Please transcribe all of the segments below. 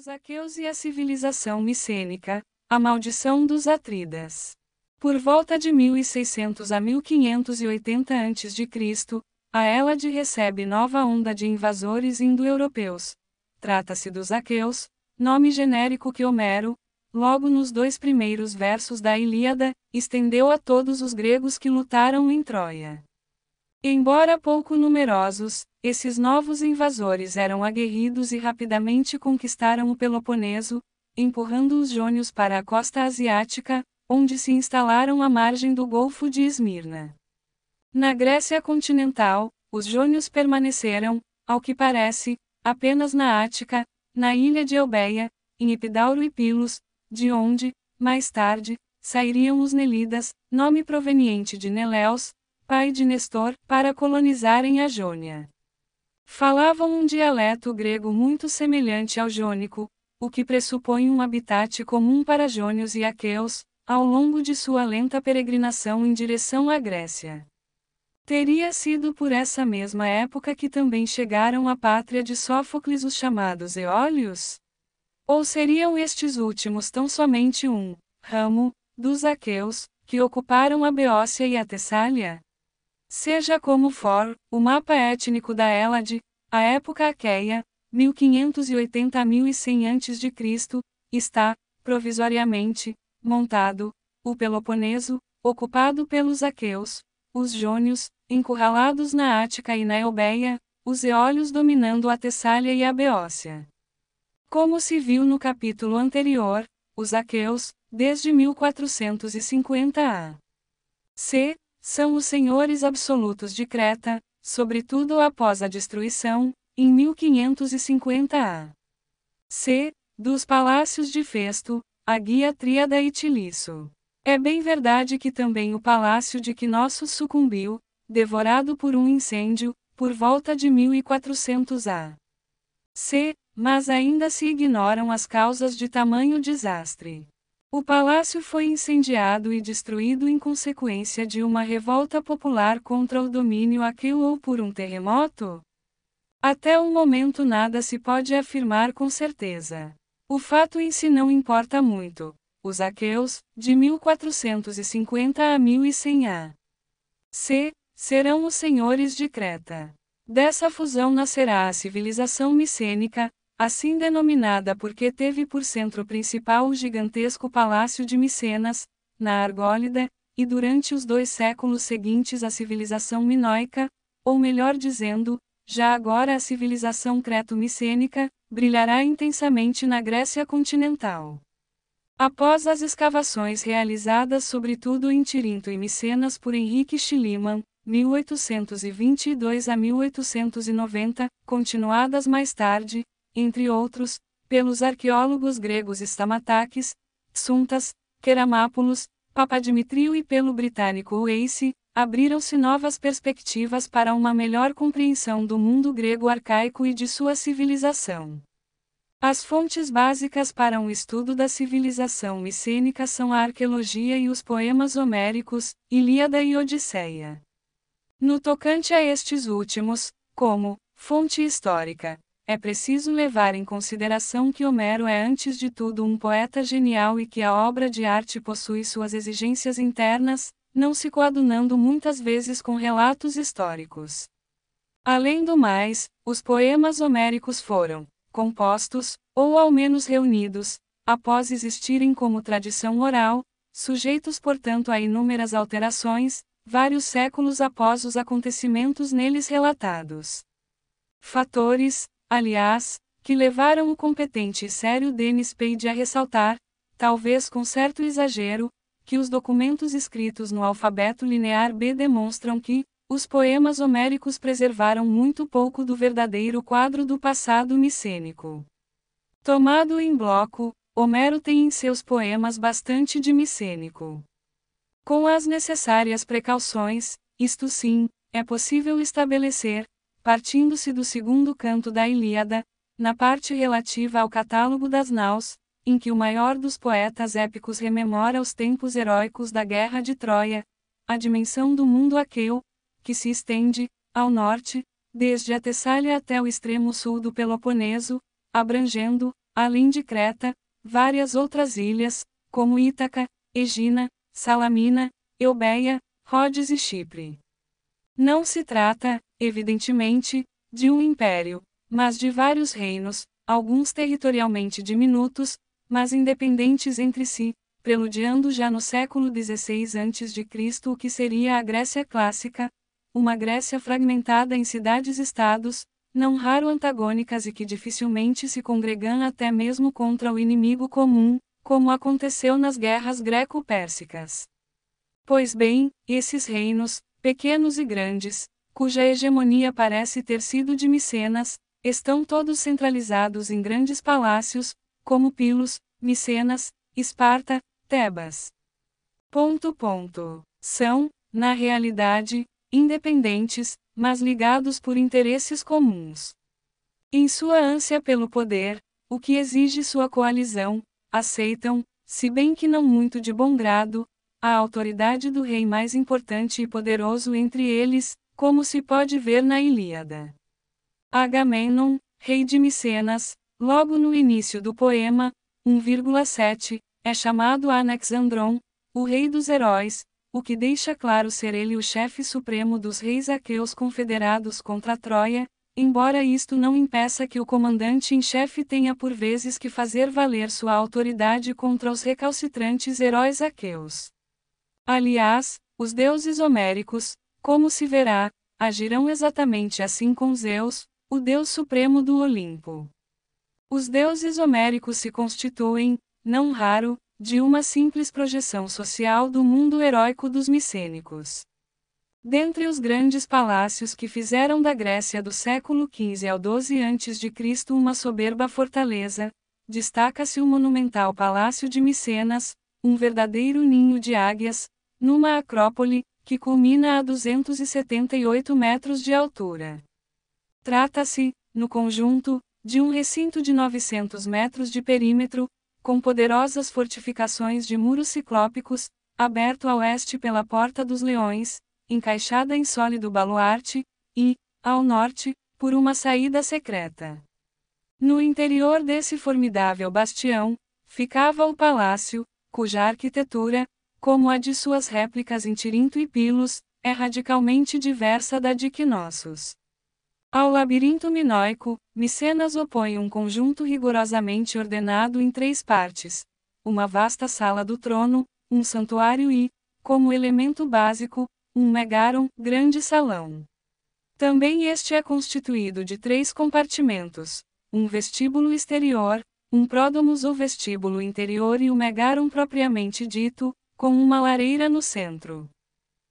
os aqueus e a civilização micênica, a maldição dos Atridas. Por volta de 1600 a 1580 a.C., a Hélade recebe nova onda de invasores indo-europeus. Trata-se dos aqueus, nome genérico que Homero, logo nos dois primeiros versos da Ilíada, estendeu a todos os gregos que lutaram em Troia. Embora pouco numerosos, esses novos invasores eram aguerridos e rapidamente conquistaram o Peloponeso, empurrando os jônios para a costa asiática, onde se instalaram à margem do Golfo de Esmirna. Na Grécia continental, os jônios permaneceram, ao que parece, apenas na Ática, na ilha de Elbeia, em Epidauro e Pilos, de onde, mais tarde, sairiam os Nelidas, nome proveniente de Neleus, pai de Nestor, para colonizarem a Jônia. Falavam um dialeto grego muito semelhante ao jônico, o que pressupõe um habitat comum para jônios e aqueus, ao longo de sua lenta peregrinação em direção à Grécia. Teria sido por essa mesma época que também chegaram à pátria de Sófocles os chamados Eólios? Ou seriam estes últimos tão somente um ramo dos aqueus que ocuparam a Beócia e a Tessália? Seja como for, o mapa étnico da Hélade, a época aqueia, 1580-1100 a.C., está, provisoriamente, montado, o Peloponeso, ocupado pelos aqueus, os jônios, encurralados na Ática e na Eubéia, os eólios dominando a Tessália e a Beócia. Como se viu no capítulo anterior, os aqueus, desde 1450 a. C. São os senhores absolutos de Creta, sobretudo após a destruição, em 1550 a. C. dos palácios de Festo, a guia tríada e Tiliço. É bem verdade que também o palácio de Quinossos sucumbiu, devorado por um incêndio, por volta de 1400 a. C. Mas ainda se ignoram as causas de tamanho desastre. O palácio foi incendiado e destruído em consequência de uma revolta popular contra o domínio aqueu ou por um terremoto? Até o momento nada se pode afirmar com certeza. O fato em si não importa muito. Os aqueus, de 1450 a 1100 a. C. serão os senhores de Creta. Dessa fusão nascerá a civilização micênica, assim denominada porque teve por centro principal o gigantesco Palácio de Micenas, na Argólida, e durante os dois séculos seguintes a civilização minoica, ou melhor dizendo, já agora a civilização creto-micênica, brilhará intensamente na Grécia continental. Após as escavações realizadas sobretudo em Tirinto e Micenas por Henrique Schliemann, 1822 a 1890, continuadas mais tarde, entre outros, pelos arqueólogos gregos Stamatakis, Suntas, Keramápolis, Papadimitriou e pelo britânico Wace, abriram-se novas perspectivas para uma melhor compreensão do mundo grego arcaico e de sua civilização. As fontes básicas para um estudo da civilização micênica são a arqueologia e os poemas homéricos, Ilíada e Odisseia. No tocante a estes últimos, como fonte histórica, é preciso levar em consideração que Homero é antes de tudo um poeta genial e que a obra de arte possui suas exigências internas, não se coadunando muitas vezes com relatos históricos. Além do mais, os poemas homéricos foram compostos, ou ao menos reunidos, após existirem como tradição oral, sujeitos portanto a inúmeras alterações, vários séculos após os acontecimentos neles relatados. Fatores, aliás, que levaram o competente e sério Dennis Page a ressaltar, talvez com certo exagero, que os documentos escritos no alfabeto linear B demonstram que, os poemas homéricos preservaram muito pouco do verdadeiro quadro do passado micênico. Tomado em bloco, Homero tem em seus poemas bastante de micênico. Com as necessárias precauções, isto sim, é possível estabelecer, partindo-se do segundo canto da Ilíada, na parte relativa ao catálogo das naus, em que o maior dos poetas épicos rememora os tempos heróicos da Guerra de Troia, a dimensão do mundo aqueu, que se estende, ao norte, desde a Tessália até o extremo sul do Peloponeso, abrangendo, além de Creta, várias outras ilhas, como Ítaca, Egina, Salamina, Eubeia, Rhodes e Chipre. Não se trata, evidentemente, de um império, mas de vários reinos, alguns territorialmente diminutos, mas independentes entre si, preludiando já no século XVI a.C. o que seria a Grécia clássica, uma Grécia fragmentada em cidades-estados, não raro antagônicas e que dificilmente se congregam até mesmo contra o inimigo comum, como aconteceu nas guerras greco-pérsicas. Pois bem, esses reinos, pequenos e grandes, cuja hegemonia parece ter sido de Micenas, estão todos centralizados em grandes palácios, como Pilos, Micenas, Esparta, Tebas. Ponto, ponto. São, na realidade, independentes, mas ligados por interesses comuns. Em sua ânsia pelo poder, o que exige sua coalizão, aceitam, se bem que não muito de bom grado, a autoridade do rei mais importante e poderoso entre eles, como se pode ver na Ilíada. Agamemnon, rei de Micenas, logo no início do poema, 1,7, é chamado Anaxandron, o rei dos heróis, o que deixa claro ser ele o chefe supremo dos reis aqueus confederados contra Troia, embora isto não impeça que o comandante em chefe tenha por vezes que fazer valer sua autoridade contra os recalcitrantes heróis aqueus. Aliás, os deuses homéricos, como se verá, agirão exatamente assim com Zeus, o deus supremo do Olimpo. Os deuses homéricos se constituem, não raro, de uma simples projeção social do mundo heróico dos micênicos. Dentre os grandes palácios que fizeram da Grécia do século XV ao XII a.C. uma soberba fortaleza, destaca-se o monumental Palácio de Micenas, um verdadeiro ninho de águias, numa acrópole, que culmina a 278 metros de altura. Trata-se, no conjunto, de um recinto de 900 metros de perímetro, com poderosas fortificações de muros ciclópicos, aberto a oeste pela Porta dos Leões, encaixada em sólido baluarte, e, ao norte, por uma saída secreta. No interior desse formidável bastião, ficava o palácio, cuja arquitetura, como a de suas réplicas em Tirinto e Pilos, é radicalmente diversa da de Knossos. Ao labirinto minoico, Micenas opõe um conjunto rigorosamente ordenado em três partes: uma vasta sala do trono, um santuário e, como elemento básico, um megaron, grande salão. Também este é constituído de três compartimentos: um vestíbulo exterior, um pródomos ou vestíbulo interior e o megarum propriamente dito, com uma lareira no centro.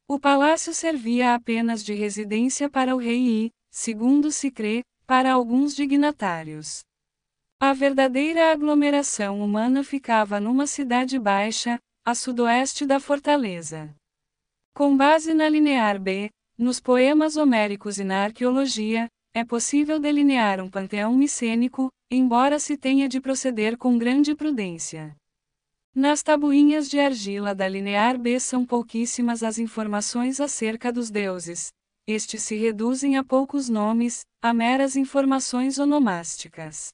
O palácio servia apenas de residência para o rei e, segundo se crê, para alguns dignatários. A verdadeira aglomeração humana ficava numa cidade baixa, a sudoeste da fortaleza. Com base na linear B, nos poemas homéricos e na arqueologia, é possível delinear um panteão micênico, embora se tenha de proceder com grande prudência. Nas tabuinhas de argila da linear B são pouquíssimas as informações acerca dos deuses. Estes se reduzem a poucos nomes, a meras informações onomásticas.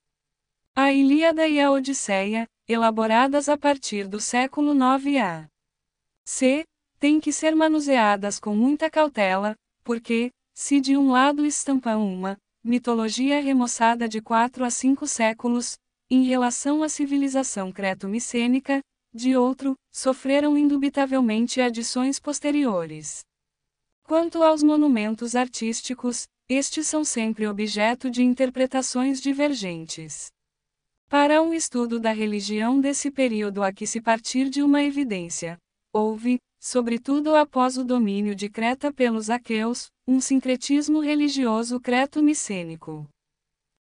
A Ilíada e a Odisseia, elaboradas a partir do século IX a. C. têm que ser manuseadas com muita cautela, porque, se de um lado estampa uma mitologia remoçada de quatro a cinco séculos, em relação à civilização creto-micênica, de outro, sofreram indubitavelmente adições posteriores. Quanto aos monumentos artísticos, estes são sempre objeto de interpretações divergentes. Para um estudo da religião desse período a que se partir de uma evidência, houve, sobretudo após o domínio de Creta pelos aqueus, um sincretismo religioso creto-micênico.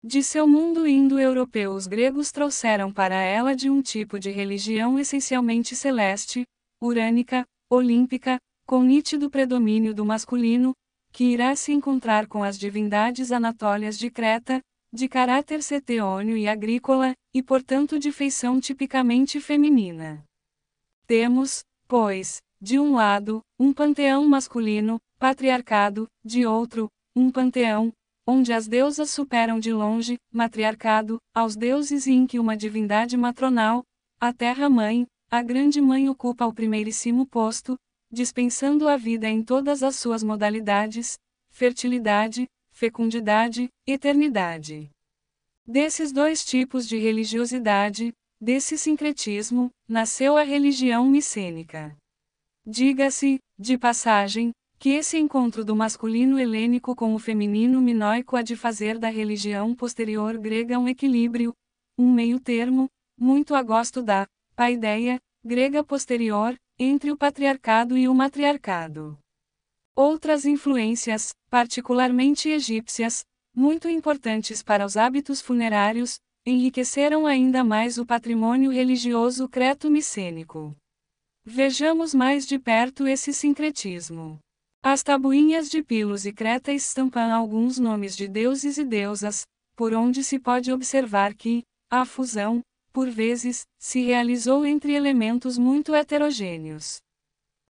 De seu mundo indo-europeu, os gregos trouxeram para ela de um tipo de religião essencialmente celeste, urânica, olímpica, com nítido predomínio do masculino, que irá se encontrar com as divindades anatólias de Creta, de caráter setêônio e agrícola, e portanto de feição tipicamente feminina. Temos, pois, de um lado, um panteão masculino, patriarcado, de outro, um panteão, onde as deusas superam de longe, matriarcado, aos deuses e em que uma divindade matronal, a Terra-mãe, a Grande Mãe ocupa o primeiríssimo posto, dispensando a vida em todas as suas modalidades, fertilidade, fecundidade, eternidade. Desses dois tipos de religiosidade, desse sincretismo, nasceu a religião micênica. Diga-se, de passagem, que esse encontro do masculino helênico com o feminino minoico há de fazer da religião posterior grega um equilíbrio, um meio-termo, muito a gosto da paideia grega posterior entre o patriarcado e o matriarcado. Outras influências, particularmente egípcias, muito importantes para os hábitos funerários, enriqueceram ainda mais o patrimônio religioso creto-micênico. Vejamos mais de perto esse sincretismo. As tabuinhas de Pilos e Creta estampam alguns nomes de deuses e deusas, por onde se pode observar que, a fusão, por vezes, se realizou entre elementos muito heterogêneos.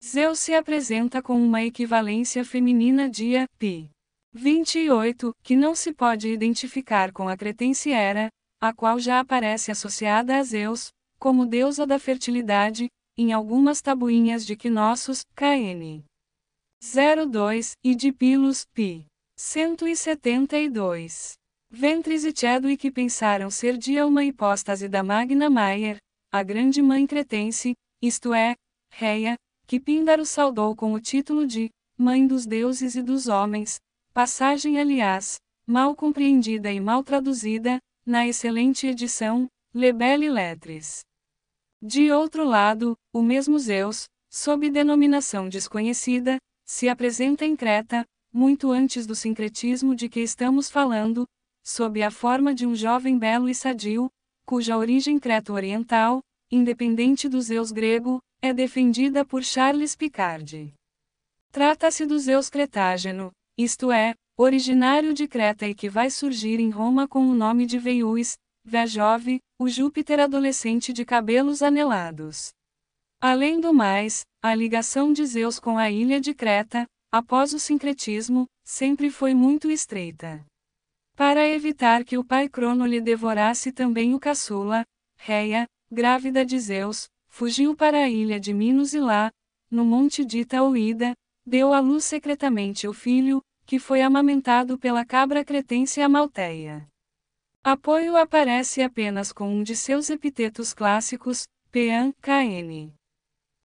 Zeus se apresenta com uma equivalência feminina de Pi. 28, que não se pode identificar com a cretense Hera, a qual já aparece associada a Zeus, como deusa da fertilidade, em algumas tabuinhas de quinossos, KN. 02, e de pilos, pi. 172. Ventres e Chadwick pensaram ser dia uma hipóstase da Magna Mayer, a grande mãe cretense, isto é, Reia, que Píndaro saudou com o título de Mãe dos Deuses e dos Homens, passagem aliás, mal compreendida e mal traduzida, na excelente edição, Le Belle de outro lado, o mesmo Zeus, sob denominação desconhecida, se apresenta em Creta, muito antes do sincretismo de que estamos falando, sob a forma de um jovem belo e sadio, cuja origem creto-oriental, independente do Zeus grego, é defendida por Charles Picard. Trata-se do Zeus cretágeno, isto é, originário de Creta e que vai surgir em Roma com o nome de Veius, Vejove, o Júpiter adolescente de cabelos anelados. Além do mais, a ligação de Zeus com a ilha de Creta, após o sincretismo, sempre foi muito estreita. Para evitar que o pai Crono lhe devorasse também o caçula, Réia, grávida de Zeus, fugiu para a ilha de Minos e lá, no monte dita Ouida, deu à luz secretamente o filho, que foi amamentado pela cabra cretense Amalteia. Apoio aparece apenas com um de seus epítetos clássicos, Pean KN.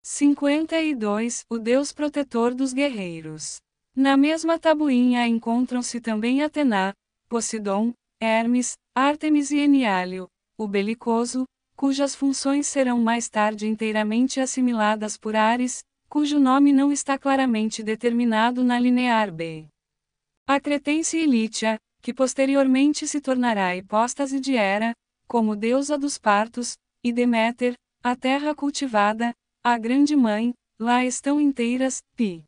52 O Deus Protetor dos Guerreiros. Na mesma tabuinha encontram-se também Atená, Posidon, Hermes, Ártemis e Eniálio, o belicoso, cujas funções serão mais tarde inteiramente assimiladas por Ares, cujo nome não está claramente determinado na linear B. A Cretense e que posteriormente se tornará hipóstase de Hera, como deusa dos partos, e Deméter, a terra cultivada, a grande mãe, lá estão inteiras, pi.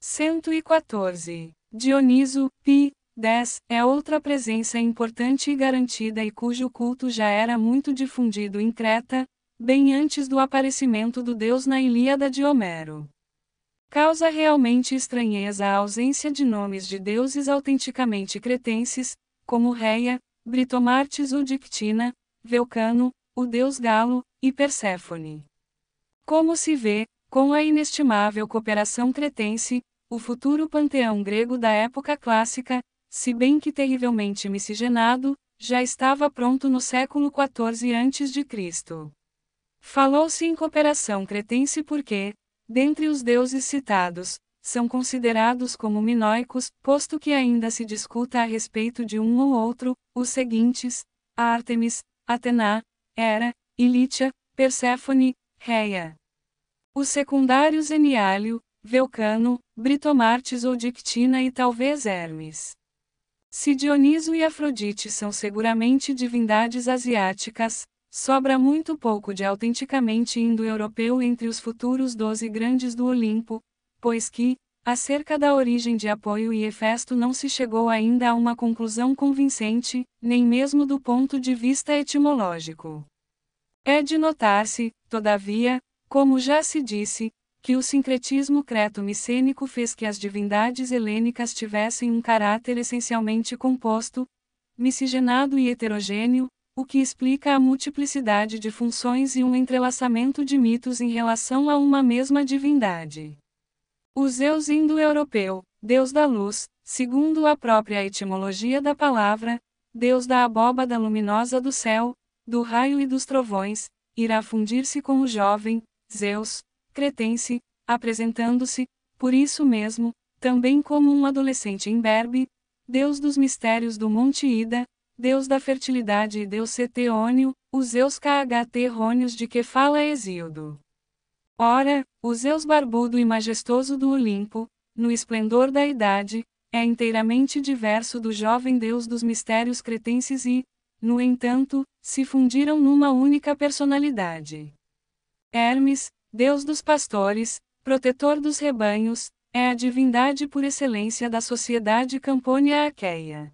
114. Dioniso, pi. 10. É outra presença importante e garantida e cujo culto já era muito difundido em Creta, bem antes do aparecimento do deus na Ilíada de Homero. Causa realmente estranheza a ausência de nomes de deuses autenticamente cretenses, como Reia, Britomartes ou Dictina, Velcano, o deus Galo, e Perséfone. Como se vê, com a inestimável cooperação cretense, o futuro panteão grego da época clássica, se bem que terrivelmente miscigenado, já estava pronto no século XIV a.C. Falou-se em cooperação cretense porque, Dentre os deuses citados, são considerados como minoicos, posto que ainda se discuta a respeito de um ou outro, os seguintes: Ártemis, Atená, Hera, Ilítia, Perséfone, Réia. Os secundários Eniálio, Velcano, Britomartes ou Dictina e talvez Hermes. Se Dioniso e Afrodite são seguramente divindades asiáticas, Sobra muito pouco de autenticamente indo-europeu entre os futuros doze grandes do Olimpo, pois que, acerca da origem de Apoio e efesto não se chegou ainda a uma conclusão convincente, nem mesmo do ponto de vista etimológico. É de notar-se, todavia, como já se disse, que o sincretismo creto-micênico fez que as divindades helênicas tivessem um caráter essencialmente composto, miscigenado e heterogêneo, o que explica a multiplicidade de funções e um entrelaçamento de mitos em relação a uma mesma divindade. O Zeus indo-europeu, Deus da luz, segundo a própria etimologia da palavra, Deus da abóbada luminosa do céu, do raio e dos trovões, irá fundir-se com o jovem, Zeus, cretense, apresentando-se, por isso mesmo, também como um adolescente imberbe, Deus dos mistérios do Monte Ida, deus da fertilidade e deus Cetêônio, os Zeus KHT Rônios de fala Exildo. Ora, o Zeus barbudo e majestoso do Olimpo, no esplendor da idade, é inteiramente diverso do jovem deus dos mistérios cretenses e, no entanto, se fundiram numa única personalidade. Hermes, deus dos pastores, protetor dos rebanhos, é a divindade por excelência da sociedade campônia aqueia.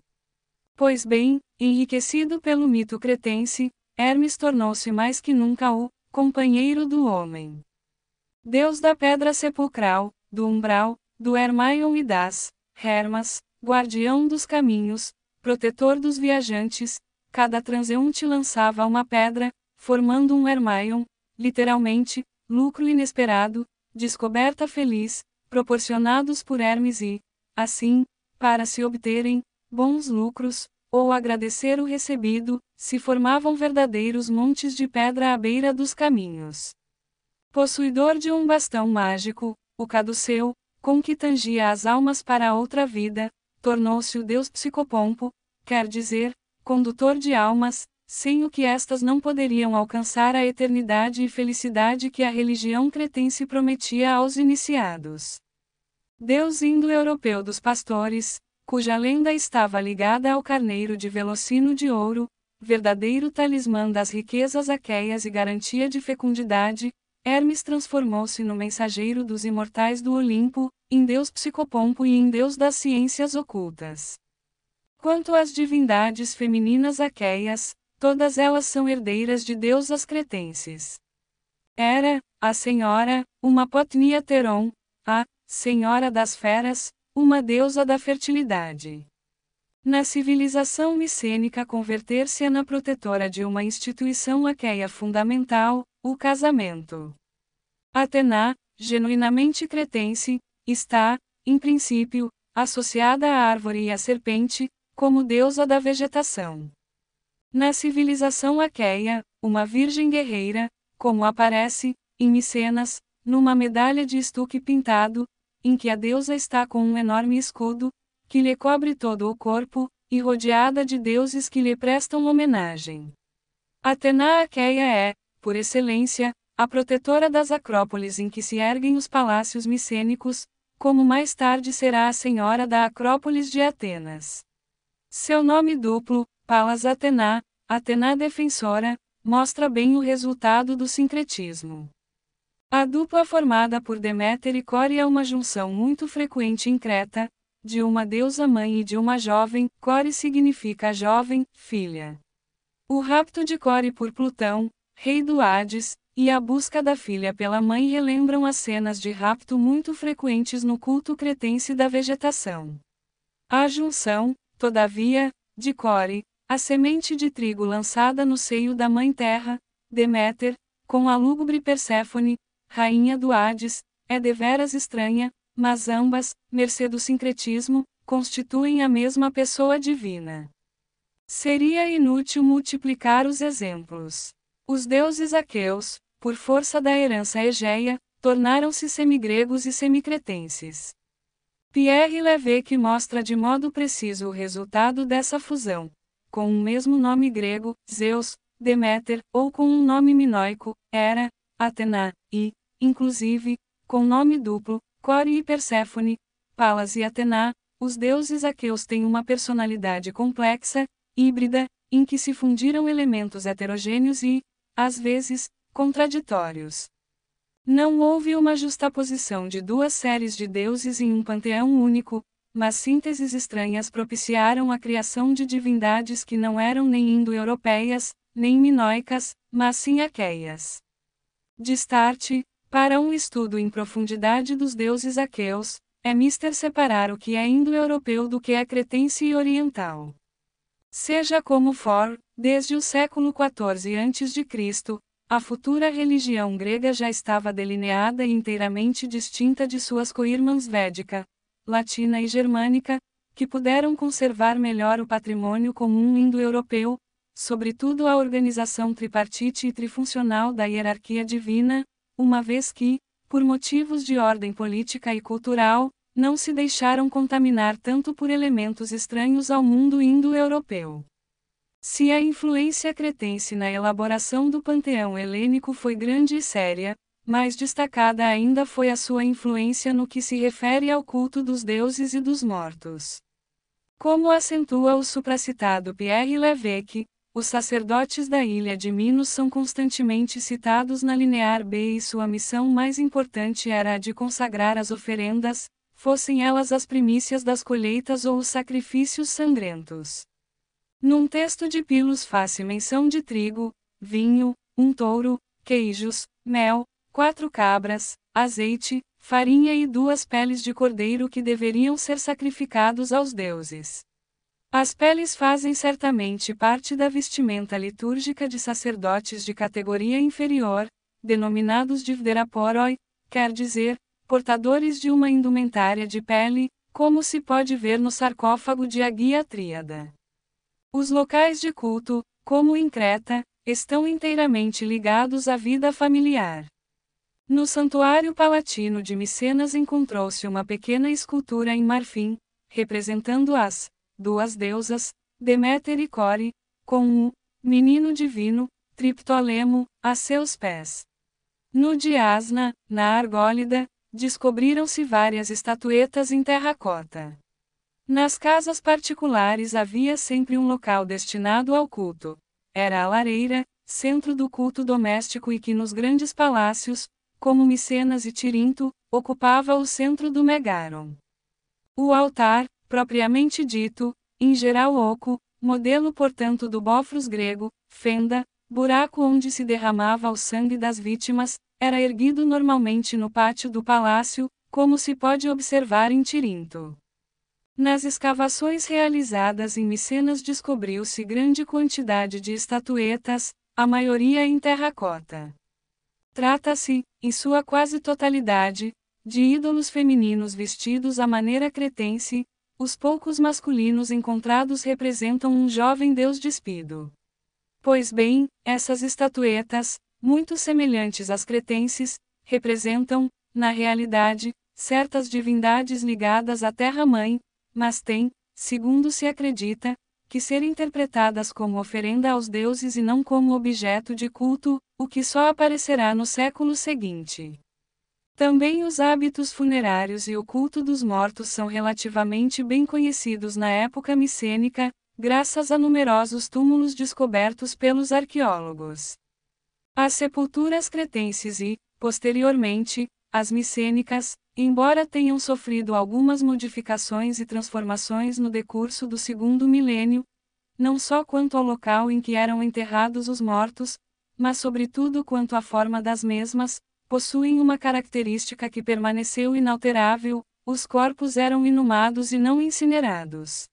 Pois bem, enriquecido pelo mito cretense, Hermes tornou-se mais que nunca o companheiro do homem. Deus da pedra sepulcral, do umbral, do Hermaion e das Hermas, guardião dos caminhos, protetor dos viajantes, cada transeunte lançava uma pedra, formando um Hermaion, literalmente, lucro inesperado, descoberta feliz, proporcionados por Hermes e, assim, para se obterem, bons lucros, ou agradecer o recebido, se formavam verdadeiros montes de pedra à beira dos caminhos. Possuidor de um bastão mágico, o caduceu, com que tangia as almas para a outra vida, tornou-se o deus psicopompo, quer dizer, condutor de almas, sem o que estas não poderiam alcançar a eternidade e felicidade que a religião cretense prometia aos iniciados. Deus indo-europeu dos pastores, cuja lenda estava ligada ao carneiro de velocino de ouro, verdadeiro talismã das riquezas aqueias e garantia de fecundidade, Hermes transformou-se no mensageiro dos imortais do Olimpo, em deus psicopompo e em deus das ciências ocultas. Quanto às divindades femininas aqueias, todas elas são herdeiras de deusas cretenses. Era, a senhora, uma potnia Teron, a senhora das feras, uma deusa da fertilidade. Na civilização micênica converter-se na protetora de uma instituição aqueia fundamental, o casamento. Atena, genuinamente cretense, está, em princípio, associada à árvore e à serpente, como deusa da vegetação. Na civilização aqueia, uma virgem guerreira, como aparece, em Micenas, numa medalha de estuque pintado, em que a deusa está com um enorme escudo, que lhe cobre todo o corpo, e rodeada de deuses que lhe prestam homenagem. Atena Aqueia é, por excelência, a protetora das Acrópolis em que se erguem os palácios micênicos, como mais tarde será a senhora da Acrópolis de Atenas. Seu nome duplo, Palas Atena, Atena Defensora, mostra bem o resultado do sincretismo. A dupla formada por Deméter e Core é uma junção muito frequente em Creta, de uma deusa mãe e de uma jovem, Core significa jovem, filha. O rapto de Core por Plutão, rei do Hades, e a busca da filha pela mãe relembram as cenas de rapto muito frequentes no culto cretense da vegetação. A junção, todavia, de Core, a semente de trigo lançada no seio da Mãe Terra, Deméter, com a lúgubre Perséfone, rainha do Hades, é deveras estranha, mas ambas, mercê do sincretismo, constituem a mesma pessoa divina. Seria inútil multiplicar os exemplos. Os deuses aqueus, por força da herança egeia, tornaram-se semigregos e semicretenses. Pierre Levesque mostra de modo preciso o resultado dessa fusão. Com um mesmo nome grego, Zeus, Deméter, ou com um nome minoico, Hera, Atena, e, inclusive, com nome duplo, Core e Perséfone, Palas e Atena, os deuses aqueus têm uma personalidade complexa, híbrida, em que se fundiram elementos heterogêneos e, às vezes, contraditórios. Não houve uma justaposição de duas séries de deuses em um panteão único, mas sínteses estranhas propiciaram a criação de divindades que não eram nem indo-europeias, nem minoicas, mas sim aqueias. Destarte, para um estudo em profundidade dos deuses aqueus, é mister separar o que é indo-europeu do que é cretense e oriental. Seja como for, desde o século XIV a.C., a futura religião grega já estava delineada e inteiramente distinta de suas coirmãs védica, latina e germânica, que puderam conservar melhor o patrimônio comum indo-europeu, sobretudo a organização tripartite e trifuncional da hierarquia divina, uma vez que, por motivos de ordem política e cultural, não se deixaram contaminar tanto por elementos estranhos ao mundo indo-europeu. Se a influência cretense na elaboração do panteão helênico foi grande e séria, mais destacada ainda foi a sua influência no que se refere ao culto dos deuses e dos mortos. Como acentua o supracitado Pierre Levesque, os sacerdotes da ilha de Minos são constantemente citados na linear B e sua missão mais importante era a de consagrar as oferendas, fossem elas as primícias das colheitas ou os sacrifícios sangrentos. Num texto de Pilos faz-se menção de trigo, vinho, um touro, queijos, mel, quatro cabras, azeite, farinha e duas peles de cordeiro que deveriam ser sacrificados aos deuses. As peles fazem certamente parte da vestimenta litúrgica de sacerdotes de categoria inferior, denominados divderaporoi, quer dizer, portadores de uma indumentária de pele, como se pode ver no sarcófago de Aguia Tríada. Os locais de culto, como em Creta, estão inteiramente ligados à vida familiar. No Santuário Palatino de Micenas encontrou-se uma pequena escultura em marfim, representando as duas deusas, Deméter e Core, com o um menino divino, Triptolemo, a seus pés. No Diasna, na Argólida, descobriram-se várias estatuetas em terracota. Nas casas particulares havia sempre um local destinado ao culto. Era a lareira, centro do culto doméstico e que nos grandes palácios, como Micenas e Tirinto, ocupava o centro do Megaron. O altar, propriamente dito, em geral oco, modelo portanto do bofros grego, fenda, buraco onde se derramava o sangue das vítimas, era erguido normalmente no pátio do palácio, como se pode observar em Tirinto. Nas escavações realizadas em Micenas descobriu-se grande quantidade de estatuetas, a maioria em terracota. Trata-se, em sua quase totalidade, de ídolos femininos vestidos à maneira cretense, os poucos masculinos encontrados representam um jovem deus despido. Pois bem, essas estatuetas, muito semelhantes às cretenses, representam, na realidade, certas divindades ligadas à Terra-mãe, mas têm, segundo se acredita, que ser interpretadas como oferenda aos deuses e não como objeto de culto, o que só aparecerá no século seguinte. Também os hábitos funerários e o culto dos mortos são relativamente bem conhecidos na época micênica, graças a numerosos túmulos descobertos pelos arqueólogos. As sepulturas cretenses e, posteriormente, as micênicas, embora tenham sofrido algumas modificações e transformações no decurso do segundo milênio, não só quanto ao local em que eram enterrados os mortos, mas sobretudo quanto à forma das mesmas, possuem uma característica que permaneceu inalterável: os corpos eram inumados e não incinerados.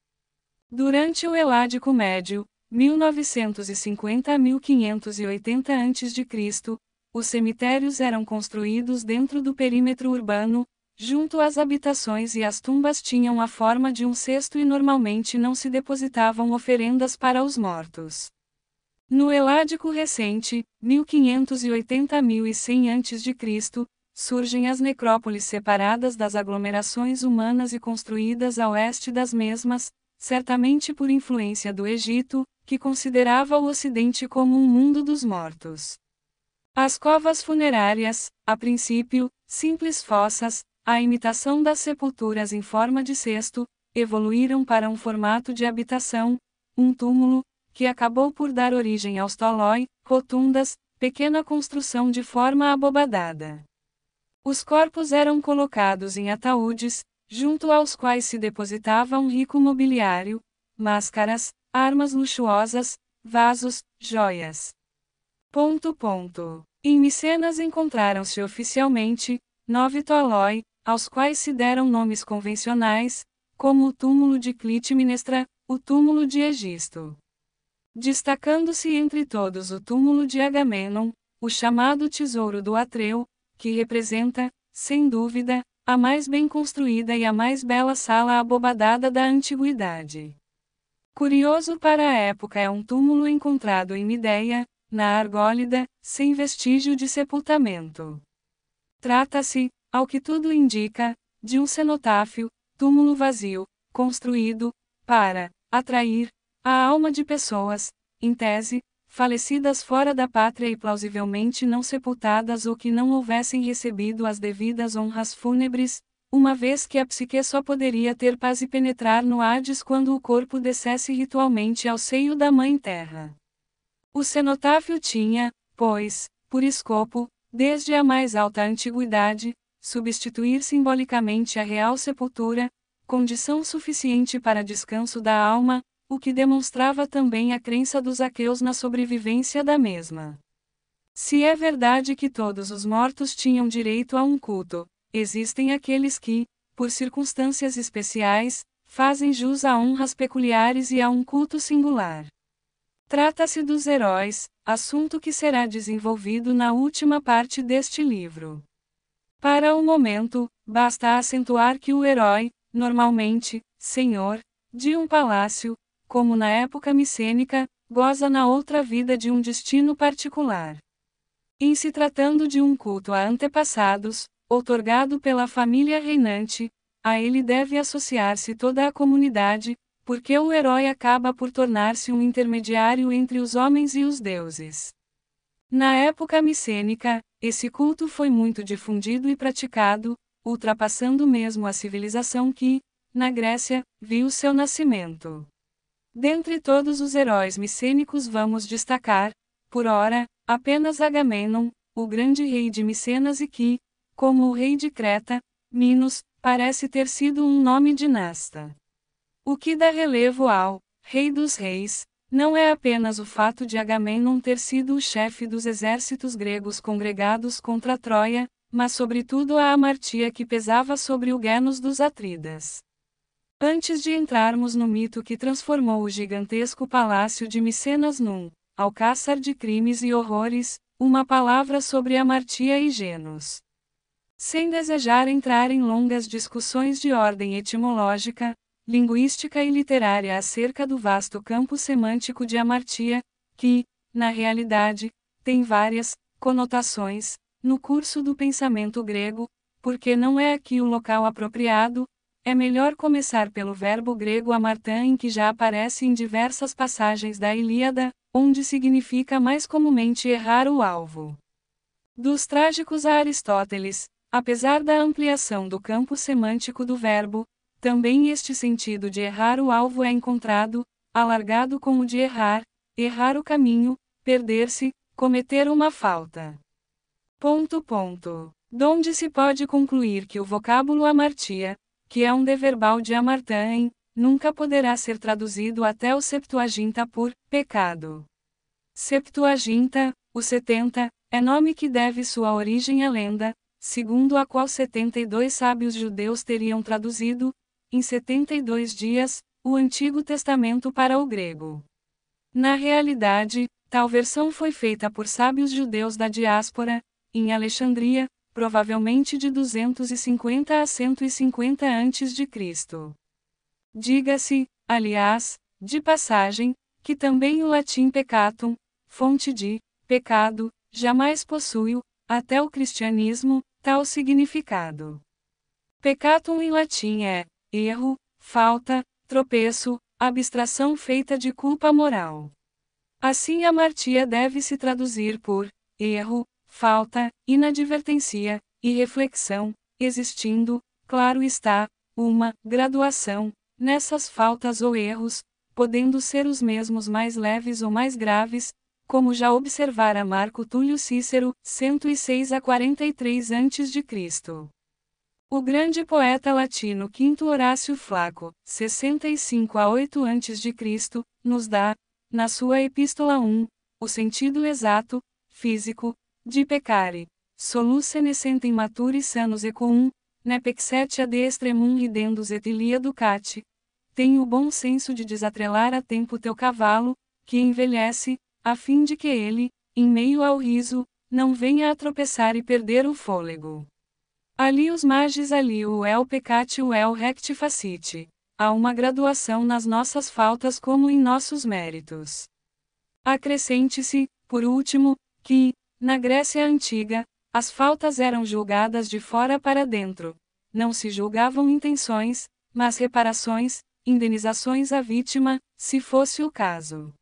Durante o Eládico Médio, 1950 a 1580 a.C., os cemitérios eram construídos dentro do perímetro urbano, junto às habitações e as tumbas tinham a forma de um cesto e normalmente não se depositavam oferendas para os mortos. No Eládico recente, 1580-1100 a.C., surgem as necrópoles separadas das aglomerações humanas e construídas a oeste das mesmas, certamente por influência do Egito, que considerava o Ocidente como um mundo dos mortos. As covas funerárias, a princípio, simples fossas, à imitação das sepulturas em forma de cesto, evoluíram para um formato de habitação, um túmulo, que acabou por dar origem aos tolói, rotundas, pequena construção de forma abobadada. Os corpos eram colocados em ataúdes, junto aos quais se depositava um rico mobiliário, máscaras, armas luxuosas, vasos, joias. Ponto, ponto. Em Micenas encontraram-se oficialmente nove tolói, aos quais se deram nomes convencionais, como o túmulo de Clitemnestra, o túmulo de Egisto destacando-se entre todos o túmulo de Agamenon, o chamado Tesouro do Atreu, que representa, sem dúvida, a mais bem construída e a mais bela sala abobadada da antiguidade. Curioso para a época é um túmulo encontrado em Mideia, na Argólida, sem vestígio de sepultamento. Trata-se, ao que tudo indica, de um cenotáfio, túmulo vazio, construído, para atrair, a alma de pessoas, em tese, falecidas fora da pátria e plausivelmente não sepultadas ou que não houvessem recebido as devidas honras fúnebres, uma vez que a psique só poderia ter paz e penetrar no Hades quando o corpo descesse ritualmente ao seio da Mãe Terra. O cenotáfio tinha, pois, por escopo, desde a mais alta antiguidade, substituir simbolicamente a real sepultura, condição suficiente para descanso da alma, o que demonstrava também a crença dos aqueus na sobrevivência da mesma. Se é verdade que todos os mortos tinham direito a um culto, existem aqueles que, por circunstâncias especiais, fazem jus a honras peculiares e a um culto singular. Trata-se dos heróis, assunto que será desenvolvido na última parte deste livro. Para o momento, basta acentuar que o herói, normalmente, senhor, de um palácio, como na época micênica, goza na outra vida de um destino particular. Em se tratando de um culto a antepassados, otorgado pela família reinante, a ele deve associar-se toda a comunidade, porque o herói acaba por tornar-se um intermediário entre os homens e os deuses. Na época micênica, esse culto foi muito difundido e praticado, ultrapassando mesmo a civilização que, na Grécia, viu seu nascimento. Dentre todos os heróis micênicos vamos destacar, por ora, apenas Agamenon, o grande rei de Micenas e que, como o rei de Creta, Minos, parece ter sido um nome dinasta. O que dá relevo ao rei dos reis, não é apenas o fato de Agamenon ter sido o chefe dos exércitos gregos congregados contra Troia, mas sobretudo a amartia que pesava sobre o Guenos dos Atridas. Antes de entrarmos no mito que transformou o gigantesco palácio de Micenas num alcázar de crimes e horrores, uma palavra sobre Amartia e Genos. Sem desejar entrar em longas discussões de ordem etimológica, linguística e literária acerca do vasto campo semântico de Amartia, que, na realidade, tem várias conotações, no curso do pensamento grego, porque não é aqui o local apropriado, é melhor começar pelo verbo grego amartã em que já aparece em diversas passagens da Ilíada, onde significa mais comumente errar o alvo. Dos trágicos a Aristóteles, apesar da ampliação do campo semântico do verbo, também este sentido de errar o alvo é encontrado, alargado com o de errar, errar o caminho, perder-se, cometer uma falta. Ponto ponto. Donde se pode concluir que o vocábulo amartia, que é um deverbal de Amartain, nunca poderá ser traduzido até o Septuaginta por pecado. Septuaginta, o 70, é nome que deve sua origem à lenda, segundo a qual 72 sábios judeus teriam traduzido, em 72 dias, o Antigo Testamento para o grego. Na realidade, tal versão foi feita por sábios judeus da diáspora, em Alexandria, provavelmente de 250 a 150 a.C. Diga-se, aliás, de passagem, que também o latim peccatum, fonte de pecado, jamais possui, até o cristianismo, tal significado. Peccatum em latim é erro, falta, tropeço, abstração feita de culpa moral. Assim a martia deve se traduzir por erro, falta, inadvertência, e reflexão, existindo, claro está, uma graduação nessas faltas ou erros, podendo ser os mesmos mais leves ou mais graves, como já observara Marco Túlio Cícero, 106 a 43 a.C. O grande poeta latino Quinto Horácio Flaco, 65 a 8 a.C., nos dá, na sua Epístola 1, o sentido exato, físico, de pecare, solucenes sentem maturi sanus ecoum, nepexetia de extremum ridendus et ilia ducati. Tem o bom senso de desatrelar a tempo teu cavalo, que envelhece, a fim de que ele, em meio ao riso, não venha a tropeçar e perder o fôlego. Ali os magis ali o el pecati o el facite. Há uma graduação nas nossas faltas como em nossos méritos. Acrescente-se, por último, que, na Grécia Antiga, as faltas eram julgadas de fora para dentro. Não se julgavam intenções, mas reparações, indenizações à vítima, se fosse o caso.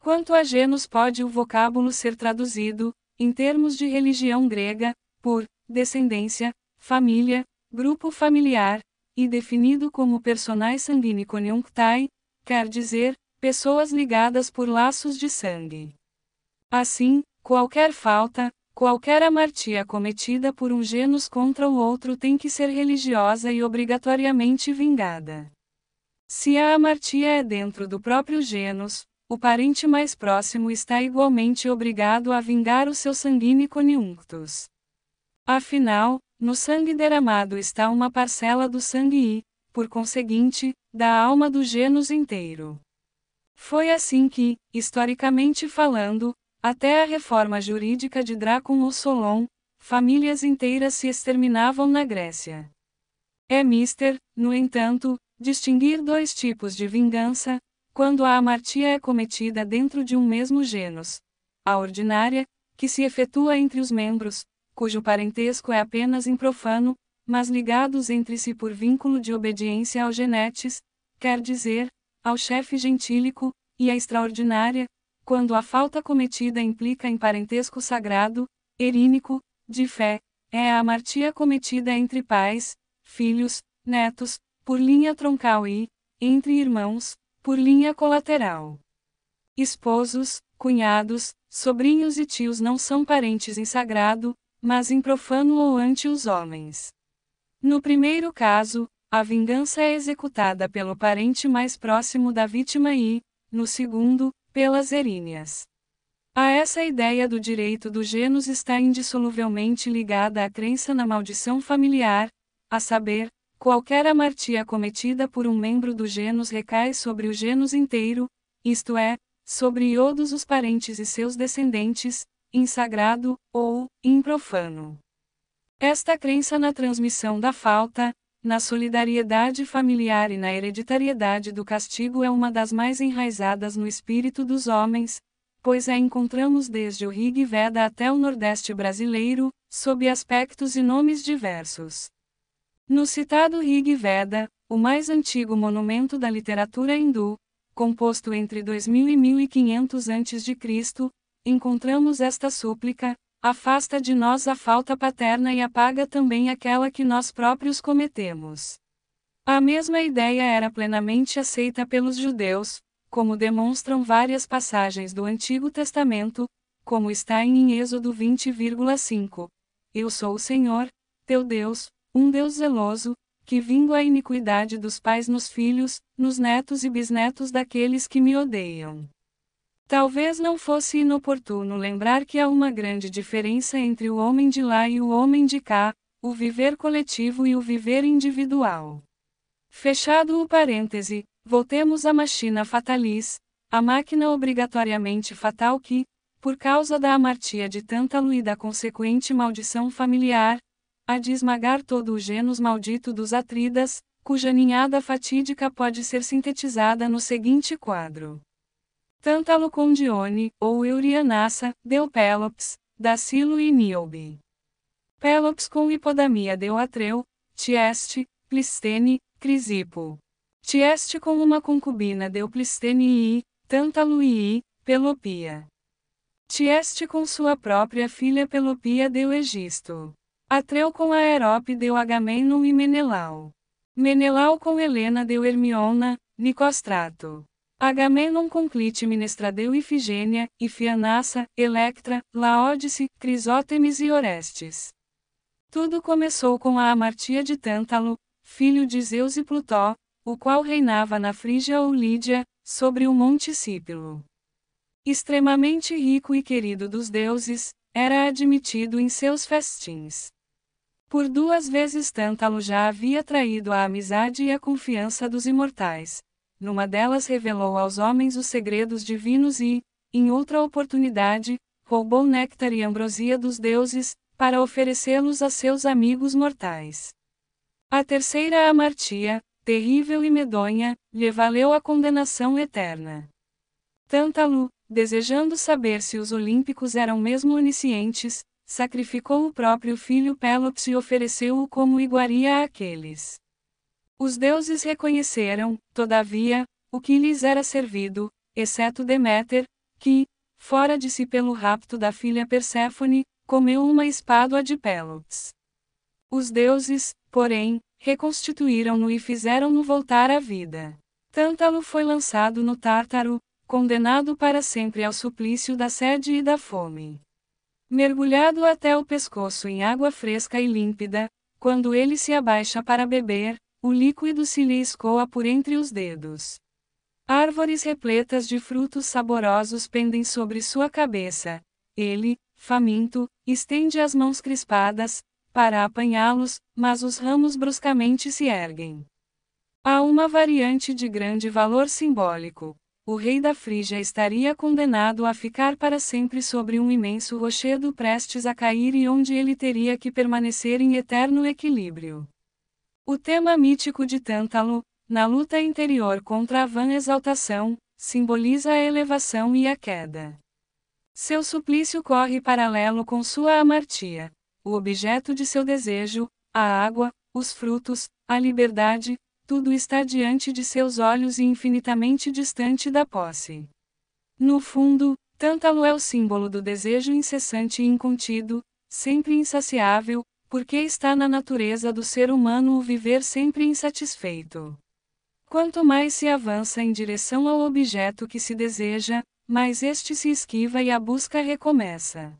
Quanto a Genos pode o vocábulo ser traduzido, em termos de religião grega, por descendência, família, grupo familiar, e definido como personais coniunctai, quer dizer, pessoas ligadas por laços de sangue. Assim, Qualquer falta, qualquer amartia cometida por um genus contra o outro tem que ser religiosa e obrigatoriamente vingada. Se a amartia é dentro do próprio genus, o parente mais próximo está igualmente obrigado a vingar o seu sanguíneo coniunctus. Afinal, no sangue derramado está uma parcela do sangue e, por conseguinte, da alma do genus inteiro. Foi assim que, historicamente falando, até a reforma jurídica de ou Solon, famílias inteiras se exterminavam na Grécia. É mister, no entanto, distinguir dois tipos de vingança, quando a amartia é cometida dentro de um mesmo genus. A ordinária, que se efetua entre os membros, cujo parentesco é apenas improfano, mas ligados entre si por vínculo de obediência ao genetes, quer dizer, ao chefe gentílico, e a extraordinária, quando a falta cometida implica em parentesco sagrado, erínico, de fé, é a amartia cometida entre pais, filhos, netos, por linha troncal e, entre irmãos, por linha colateral. Esposos, cunhados, sobrinhos e tios não são parentes em sagrado, mas em profano ou ante os homens. No primeiro caso, a vingança é executada pelo parente mais próximo da vítima e, no segundo, pelas eríneas. A essa ideia do direito do genus está indissoluvelmente ligada a crença na maldição familiar, a saber, qualquer amartia cometida por um membro do genus recai sobre o genus inteiro, isto é, sobre todos os parentes e seus descendentes, em sagrado ou em profano. Esta crença na transmissão da falta, na solidariedade familiar e na hereditariedade do castigo é uma das mais enraizadas no espírito dos homens, pois a encontramos desde o Rig Veda até o Nordeste brasileiro, sob aspectos e nomes diversos. No citado Rig Veda, o mais antigo monumento da literatura hindu, composto entre 2000 e 1500 a.C., encontramos esta súplica, Afasta de nós a falta paterna e apaga também aquela que nós próprios cometemos. A mesma ideia era plenamente aceita pelos judeus, como demonstram várias passagens do Antigo Testamento, como está em Êxodo 20,5. Eu sou o Senhor, teu Deus, um Deus zeloso, que vingo a iniquidade dos pais nos filhos, nos netos e bisnetos daqueles que me odeiam. Talvez não fosse inoportuno lembrar que há uma grande diferença entre o homem de lá e o homem de cá, o viver coletivo e o viver individual. Fechado o parêntese, voltemos à machina fatalis, a máquina obrigatoriamente fatal que, por causa da amartia de Tântalo e da consequente maldição familiar, a de esmagar todo o genus maldito dos Atridas, cuja ninhada fatídica pode ser sintetizada no seguinte quadro. Tântalo com Dione, ou Eurianassa, deu Pélops, Dacilo e Niobe. Pélops com Hipodamia deu Atreu, Tieste, Plistene, Crisipo. Tieste com uma concubina deu Plistene e, Tântalo e, Pelopia. Tieste com sua própria filha Pelopia deu Egisto. Atreu com Aerope deu Agamemnon e Menelau. Menelau com Helena deu Hermiona, Nicostrato. Agamenon Conclite Ministradeu Ifigênia, Ifianassa, Electra, Laódice, Crisótemis e Orestes. Tudo começou com a amartia de Tântalo, filho de Zeus e Plutó, o qual reinava na Frígia ou Lídia, sobre o Monte Cípilo. Extremamente rico e querido dos deuses, era admitido em seus festins. Por duas vezes Tântalo já havia traído a amizade e a confiança dos imortais, numa delas revelou aos homens os segredos divinos e, em outra oportunidade, roubou néctar e ambrosia dos deuses, para oferecê-los a seus amigos mortais. A terceira amartia, terrível e medonha, lhe valeu a condenação eterna. Tântalo, desejando saber se os olímpicos eram mesmo oniscientes, sacrificou o próprio filho Pelops e ofereceu-o como iguaria àqueles. Os deuses reconheceram, todavia, o que lhes era servido, exceto Deméter, que, fora de si pelo rapto da filha Perséfone, comeu uma espádua de Pélops. Os deuses, porém, reconstituíram-no e fizeram-no voltar à vida. Tântalo foi lançado no Tártaro, condenado para sempre ao suplício da sede e da fome. Mergulhado até o pescoço em água fresca e límpida, quando ele se abaixa para beber, o líquido se lhe escoa por entre os dedos. Árvores repletas de frutos saborosos pendem sobre sua cabeça. Ele, faminto, estende as mãos crispadas, para apanhá-los, mas os ramos bruscamente se erguem. Há uma variante de grande valor simbólico. O rei da Frígia estaria condenado a ficar para sempre sobre um imenso rochedo prestes a cair e onde ele teria que permanecer em eterno equilíbrio. O tema mítico de Tântalo, na luta interior contra a vã exaltação, simboliza a elevação e a queda. Seu suplício corre paralelo com sua amartia. O objeto de seu desejo, a água, os frutos, a liberdade, tudo está diante de seus olhos e infinitamente distante da posse. No fundo, Tântalo é o símbolo do desejo incessante e incontido, sempre insaciável, porque está na natureza do ser humano o viver sempre insatisfeito. Quanto mais se avança em direção ao objeto que se deseja, mais este se esquiva e a busca recomeça.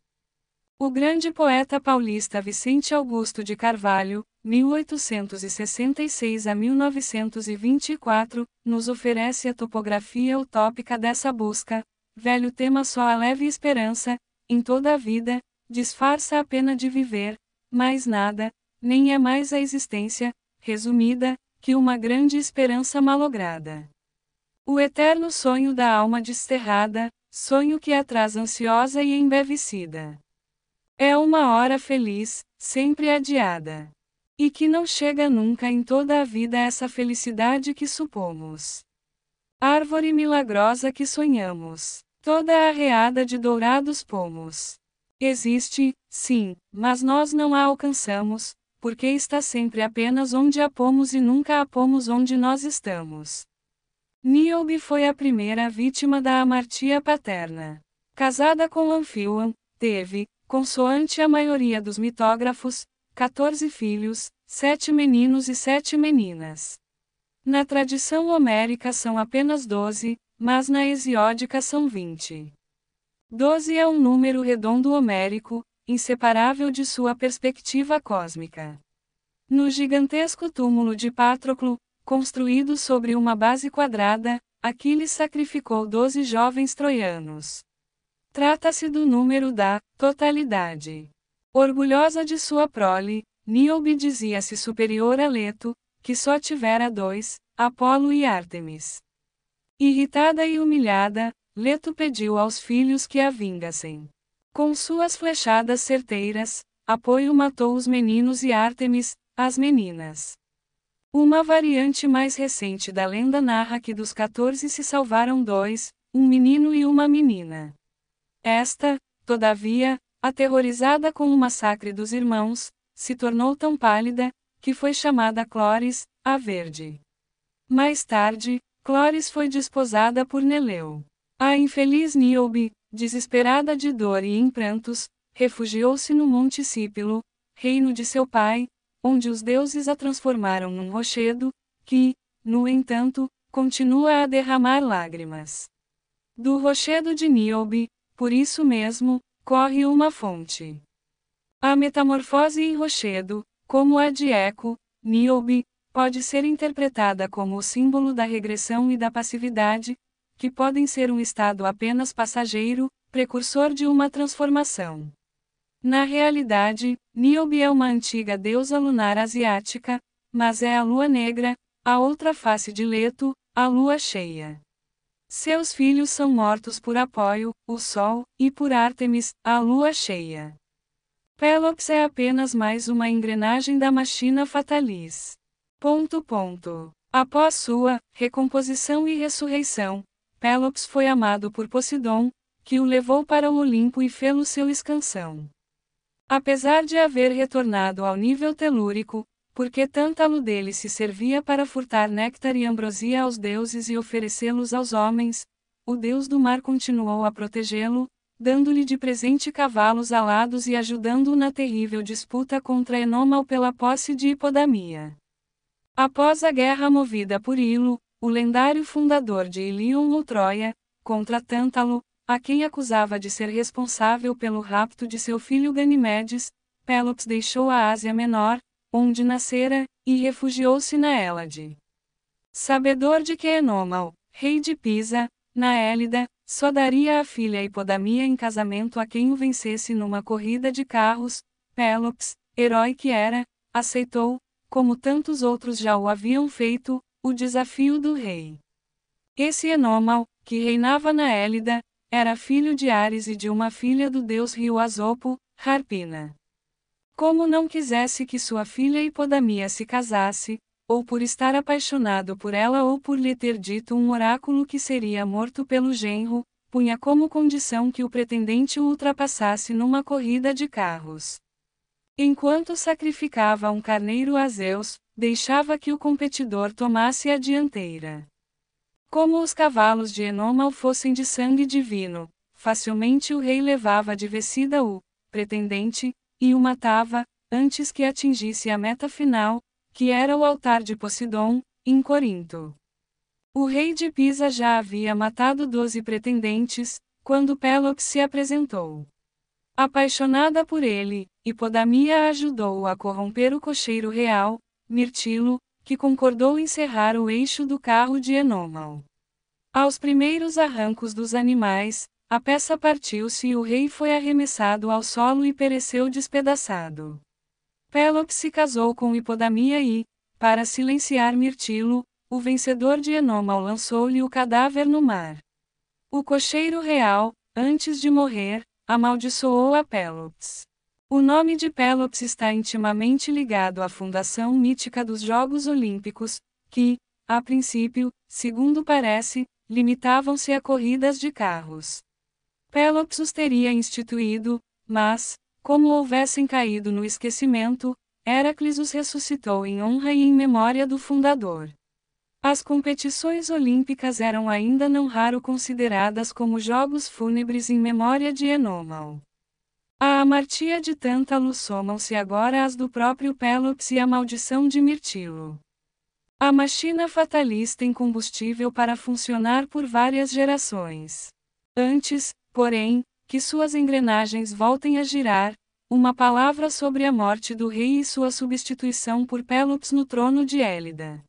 O grande poeta paulista Vicente Augusto de Carvalho, 1866 a 1924, nos oferece a topografia utópica dessa busca, velho tema só a leve esperança, em toda a vida, disfarça a pena de viver, mais nada, nem é mais a existência, resumida, que uma grande esperança malograda. O eterno sonho da alma desterrada, sonho que a traz ansiosa e embevecida. É uma hora feliz, sempre adiada. E que não chega nunca em toda a vida essa felicidade que supomos. Árvore milagrosa que sonhamos, toda arreada de dourados pomos. Existe, Sim, mas nós não a alcançamos, porque está sempre apenas onde a pomos e nunca a pomos onde nós estamos. Niobe foi a primeira vítima da amartia paterna. Casada com Anfion, teve, consoante a maioria dos mitógrafos, 14 filhos, sete meninos e sete meninas. Na tradição homérica são apenas 12, mas na hesiódica são 20. 12 é um número redondo homérico, inseparável de sua perspectiva cósmica. No gigantesco túmulo de Patroclo, construído sobre uma base quadrada, Aquiles sacrificou doze jovens troianos. Trata-se do número da totalidade. Orgulhosa de sua prole, Niobe dizia-se superior a Leto, que só tivera dois, Apolo e Ártemis. Irritada e humilhada, Leto pediu aos filhos que a vingassem. Com suas flechadas certeiras, Apoio matou os meninos e Ártemis, as meninas. Uma variante mais recente da lenda narra que dos 14 se salvaram dois, um menino e uma menina. Esta, todavia, aterrorizada com o massacre dos irmãos, se tornou tão pálida, que foi chamada Clóris, a Verde. Mais tarde, Clóris foi desposada por Neleu. A infeliz Niobe, Desesperada de dor e em prantos, refugiou-se no Monte Cípilo, reino de seu pai, onde os deuses a transformaram num rochedo, que, no entanto, continua a derramar lágrimas. Do rochedo de Niobe, por isso mesmo, corre uma fonte. A metamorfose em rochedo, como a de Eco, Niobe, pode ser interpretada como o símbolo da regressão e da passividade, que podem ser um estado apenas passageiro, precursor de uma transformação. Na realidade, Niobe é uma antiga deusa lunar asiática, mas é a lua negra, a outra face de Leto, a lua cheia. Seus filhos são mortos por Apoio, o Sol, e por Ártemis, a lua cheia. Pelops é apenas mais uma engrenagem da machina fatalis. Ponto ponto. Após sua recomposição e ressurreição, Pelops foi amado por Posidon, que o levou para o Olimpo e fê-lo seu escansão. Apesar de haver retornado ao nível telúrico, porque Tântalo dele se servia para furtar néctar e ambrosia aos deuses e oferecê-los aos homens, o deus do mar continuou a protegê-lo, dando-lhe de presente cavalos alados e ajudando-o na terrível disputa contra Enômal pela posse de Hipodamia. Após a guerra movida por Ilo, o lendário fundador de Ilion Lotroia, contra Tântalo, a quem acusava de ser responsável pelo rapto de seu filho Ganimedes, Pelops deixou a Ásia Menor, onde nascera, e refugiou-se na Hélade. Sabedor de que Enômal, rei de Pisa, na Hélida, só daria a filha Hipodamia em casamento a quem o vencesse numa corrida de carros, Pelops, herói que era, aceitou, como tantos outros já o haviam feito, o desafio do rei. Esse Enomal, que reinava na Élida, era filho de Ares e de uma filha do deus rio Asopo, Harpina. Como não quisesse que sua filha Hipodamia se casasse, ou por estar apaixonado por ela ou por lhe ter dito um oráculo que seria morto pelo genro, punha como condição que o pretendente o ultrapassasse numa corrida de carros. Enquanto sacrificava um carneiro a Zeus, deixava que o competidor tomasse a dianteira. Como os cavalos de Enomal fossem de sangue divino, facilmente o rei levava de vecida o pretendente e o matava antes que atingisse a meta final, que era o altar de Posidon, em Corinto. O rei de Pisa já havia matado doze pretendentes, quando Pélops se apresentou. Apaixonada por ele, Hipodamia ajudou-o a corromper o cocheiro real, Mirtilo, que concordou encerrar o eixo do carro de Enômal. Aos primeiros arrancos dos animais, a peça partiu-se e o rei foi arremessado ao solo e pereceu despedaçado. Pélops se casou com Hipodamia e, para silenciar Mirtilo, o vencedor de Enômal lançou-lhe o cadáver no mar. O cocheiro real, antes de morrer, amaldiçoou a Pélops. O nome de Pelops está intimamente ligado à fundação mítica dos Jogos Olímpicos, que, a princípio, segundo parece, limitavam-se a corridas de carros. Pelops os teria instituído, mas, como houvessem caído no esquecimento, Heracles os ressuscitou em honra e em memória do fundador. As competições olímpicas eram ainda não raro consideradas como jogos fúnebres em memória de Enômao. A amartia de Tântalo somam-se agora as do próprio Pélops e a maldição de Mirtilo. A machina fatalista tem combustível para funcionar por várias gerações. Antes, porém, que suas engrenagens voltem a girar, uma palavra sobre a morte do rei e sua substituição por Pélops no trono de Élida.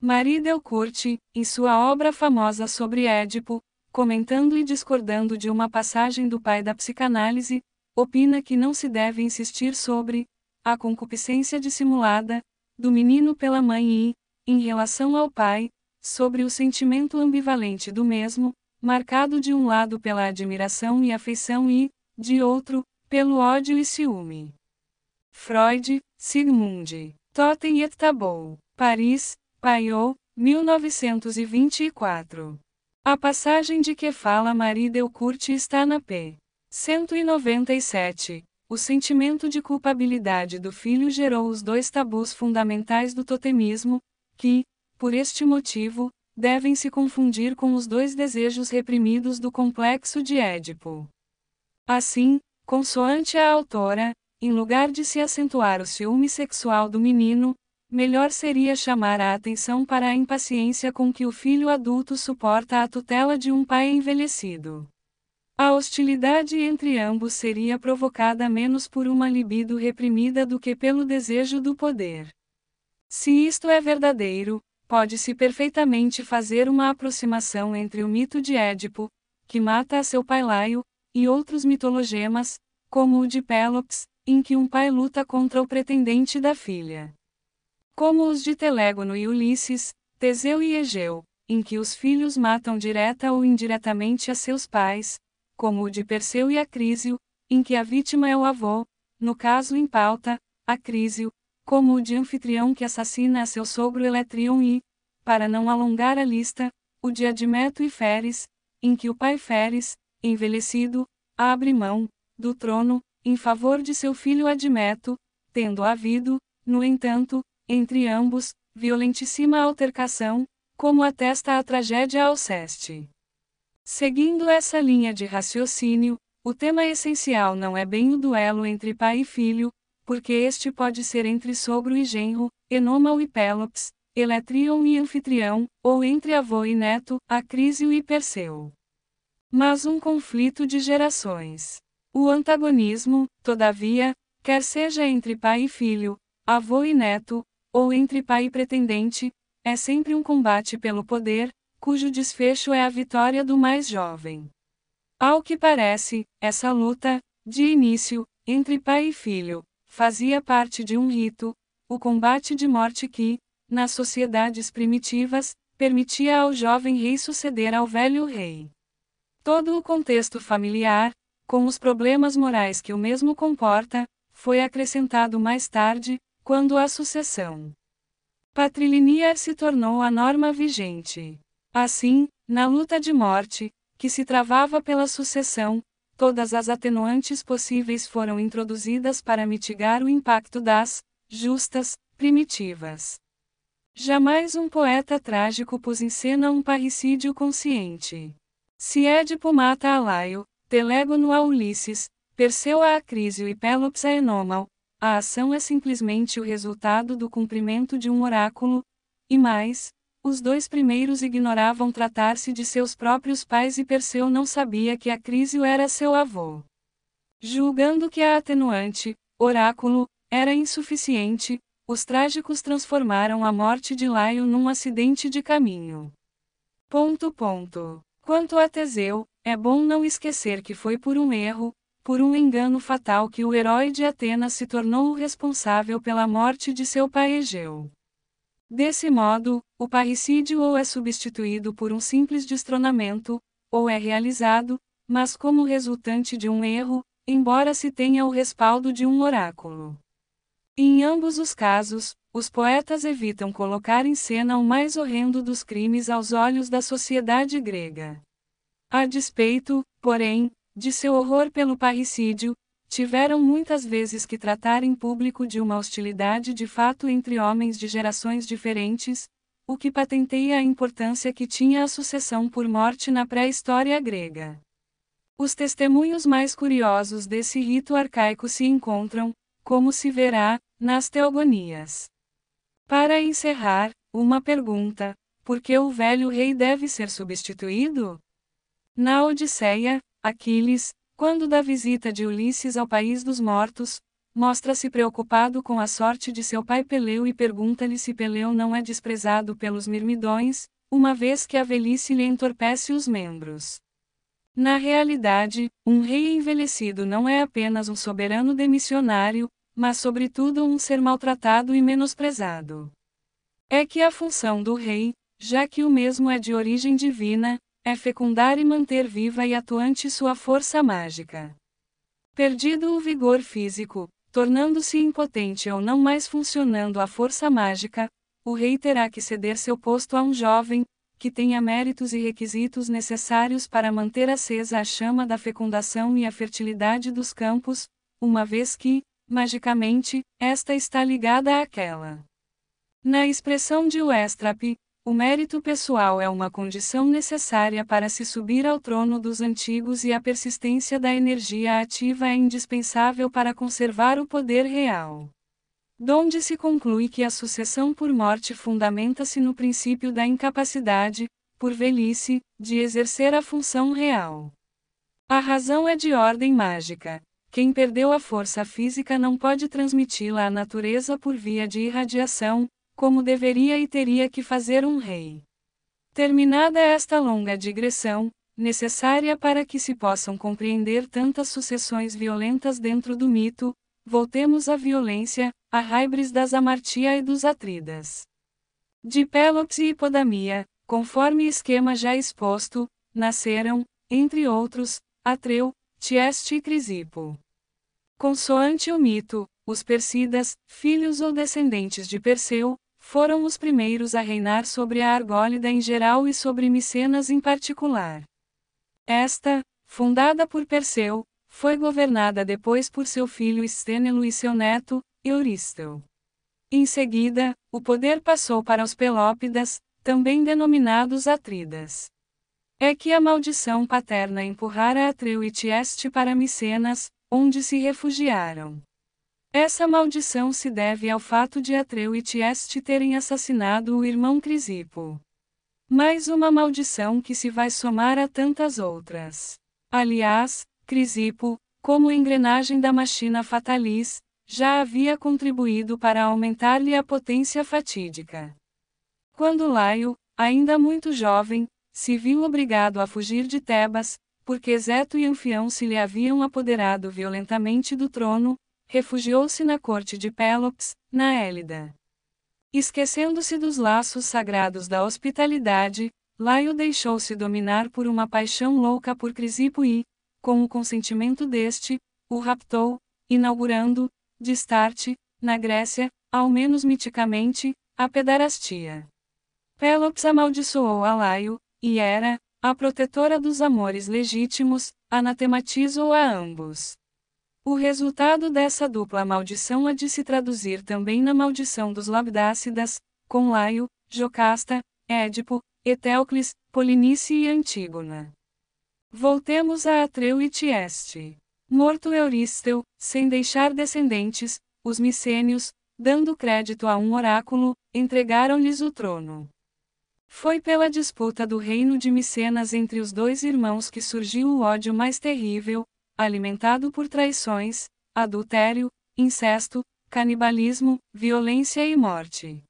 Marie Delcourt, em sua obra famosa sobre Édipo, comentando e discordando de uma passagem do pai da psicanálise, opina que não se deve insistir sobre a concupiscência dissimulada do menino pela mãe e, em relação ao pai, sobre o sentimento ambivalente do mesmo, marcado de um lado pela admiração e afeição e, de outro, pelo ódio e ciúme. Freud, Sigmund. Totten et Tabou. Paris, Paiot, 1924. A passagem de que fala Marie Delcourt está na p. 197. O sentimento de culpabilidade do filho gerou os dois tabus fundamentais do totemismo, que, por este motivo, devem se confundir com os dois desejos reprimidos do complexo de Édipo. Assim, consoante a autora, em lugar de se acentuar o ciúme sexual do menino, melhor seria chamar a atenção para a impaciência com que o filho adulto suporta a tutela de um pai envelhecido. A hostilidade entre ambos seria provocada menos por uma libido reprimida do que pelo desejo do poder. Se isto é verdadeiro, pode-se perfeitamente fazer uma aproximação entre o mito de Édipo, que mata a seu pai Laio, e outros mitologemas, como o de Pélops, em que um pai luta contra o pretendente da filha. Como os de Telégono e Ulisses, Teseu e Egeu, em que os filhos matam direta ou indiretamente a seus pais, como o de Perseu e Acrísio, em que a vítima é o avô, no caso em pauta, Acrísio, como o de Anfitrião que assassina a seu sogro Eletrion e, para não alongar a lista, o de Admeto e Feres, em que o pai Feres, envelhecido, abre mão, do trono, em favor de seu filho Admeto, tendo havido, no entanto, entre ambos, violentíssima altercação, como atesta a tragédia Alceste. Seguindo essa linha de raciocínio, o tema essencial não é bem o duelo entre pai e filho, porque este pode ser entre sogro e genro, enômao e Pélops, Eletrion e Anfitrião, ou entre avô e neto, Acrísio e Perseu. Mas um conflito de gerações. O antagonismo, todavia, quer seja entre pai e filho, avô e neto, ou entre pai e pretendente, é sempre um combate pelo poder, cujo desfecho é a vitória do mais jovem. Ao que parece, essa luta, de início, entre pai e filho, fazia parte de um rito, o combate de morte que, nas sociedades primitivas, permitia ao jovem rei suceder ao velho rei. Todo o contexto familiar, com os problemas morais que o mesmo comporta, foi acrescentado mais tarde, quando a sucessão patrilinear se tornou a norma vigente. Assim, na luta de morte, que se travava pela sucessão, todas as atenuantes possíveis foram introduzidas para mitigar o impacto das justas primitivas. Jamais um poeta trágico pôs em cena um parricídio consciente. Se Édipo mata a Laio, Telégono a Ulisses, Perseu a Acrísio e Pélops a Enômal, a ação é simplesmente o resultado do cumprimento de um oráculo, e mais, os dois primeiros ignoravam tratar-se de seus próprios pais e Perseu não sabia que a Acrísio era seu avô. Julgando que a atenuante, oráculo, era insuficiente, os trágicos transformaram a morte de Laio num acidente de caminho. Ponto ponto. Quanto a Teseu, é bom não esquecer que foi por um erro, por um engano fatal que o herói de Atenas se tornou o responsável pela morte de seu pai Egeu. Desse modo, o parricídio ou é substituído por um simples destronamento, ou é realizado, mas como resultante de um erro, embora se tenha o respaldo de um oráculo. Em ambos os casos, os poetas evitam colocar em cena o mais horrendo dos crimes aos olhos da sociedade grega. A despeito, porém, de seu horror pelo parricídio, Tiveram muitas vezes que tratar em público de uma hostilidade de fato entre homens de gerações diferentes, o que patenteia a importância que tinha a sucessão por morte na pré-história grega. Os testemunhos mais curiosos desse rito arcaico se encontram, como se verá, nas teogonias. Para encerrar, uma pergunta: por que o velho rei deve ser substituído? Na Odisseia, Aquiles, quando da visita de Ulisses ao país dos mortos, mostra-se preocupado com a sorte de seu pai Peleu e pergunta-lhe se Peleu não é desprezado pelos mirmidões, uma vez que a velhice lhe entorpece os membros. Na realidade, um rei envelhecido não é apenas um soberano demissionário, mas sobretudo um ser maltratado e menosprezado. É que a função do rei, já que o mesmo é de origem divina, é fecundar e manter viva e atuante sua força mágica. Perdido o vigor físico, tornando-se impotente ou não mais funcionando a força mágica, o rei terá que ceder seu posto a um jovem, que tenha méritos e requisitos necessários para manter acesa a chama da fecundação e a fertilidade dos campos, uma vez que, magicamente, esta está ligada àquela. Na expressão de Westrap, o mérito pessoal é uma condição necessária para se subir ao trono dos antigos e a persistência da energia ativa é indispensável para conservar o poder real. Donde se conclui que a sucessão por morte fundamenta-se no princípio da incapacidade, por velhice, de exercer a função real. A razão é de ordem mágica. Quem perdeu a força física não pode transmiti-la à natureza por via de irradiação, como deveria e teria que fazer um rei. Terminada esta longa digressão, necessária para que se possam compreender tantas sucessões violentas dentro do mito, voltemos à violência, a raibres das Amartia e dos Atridas. De Pélops e Hipodamia, conforme esquema já exposto, nasceram, entre outros, Atreu, Tieste e Crisipo. Consoante o mito, os Persidas, filhos ou descendentes de Perseu, foram os primeiros a reinar sobre a Argólida em geral e sobre Micenas em particular. Esta, fundada por Perseu, foi governada depois por seu filho Estênelo e seu neto, Euristeu. Em seguida, o poder passou para os Pelópidas, também denominados Atridas. É que a maldição paterna empurrara Atreu e Tieste para Micenas, onde se refugiaram. Essa maldição se deve ao fato de Atreu e Tieste terem assassinado o irmão Crisipo. Mais uma maldição que se vai somar a tantas outras. Aliás, Crisipo, como engrenagem da machina fatalis, já havia contribuído para aumentar-lhe a potência fatídica. Quando Laio, ainda muito jovem, se viu obrigado a fugir de Tebas, porque Zeto e Anfião se lhe haviam apoderado violentamente do trono, refugiou-se na corte de Pélops, na Élida. Esquecendo-se dos laços sagrados da hospitalidade, Laio deixou-se dominar por uma paixão louca por Crisipo e, com o consentimento deste, o raptou, inaugurando, de starte, na Grécia, ao menos miticamente, a pedarastia. Pélops amaldiçoou a Laio, e era, a protetora dos amores legítimos, anatematizou a ambos. O resultado dessa dupla maldição há de se traduzir também na maldição dos Labdácidas, com Laio, Jocasta, Édipo, Etéocles, Polinice e Antígona. Voltemos a Atreu e Tieste. Morto Euristeu, sem deixar descendentes, os micênios, dando crédito a um oráculo, entregaram-lhes o trono. Foi pela disputa do reino de Micenas entre os dois irmãos que surgiu o ódio mais terrível, alimentado por traições, adultério, incesto, canibalismo, violência e morte.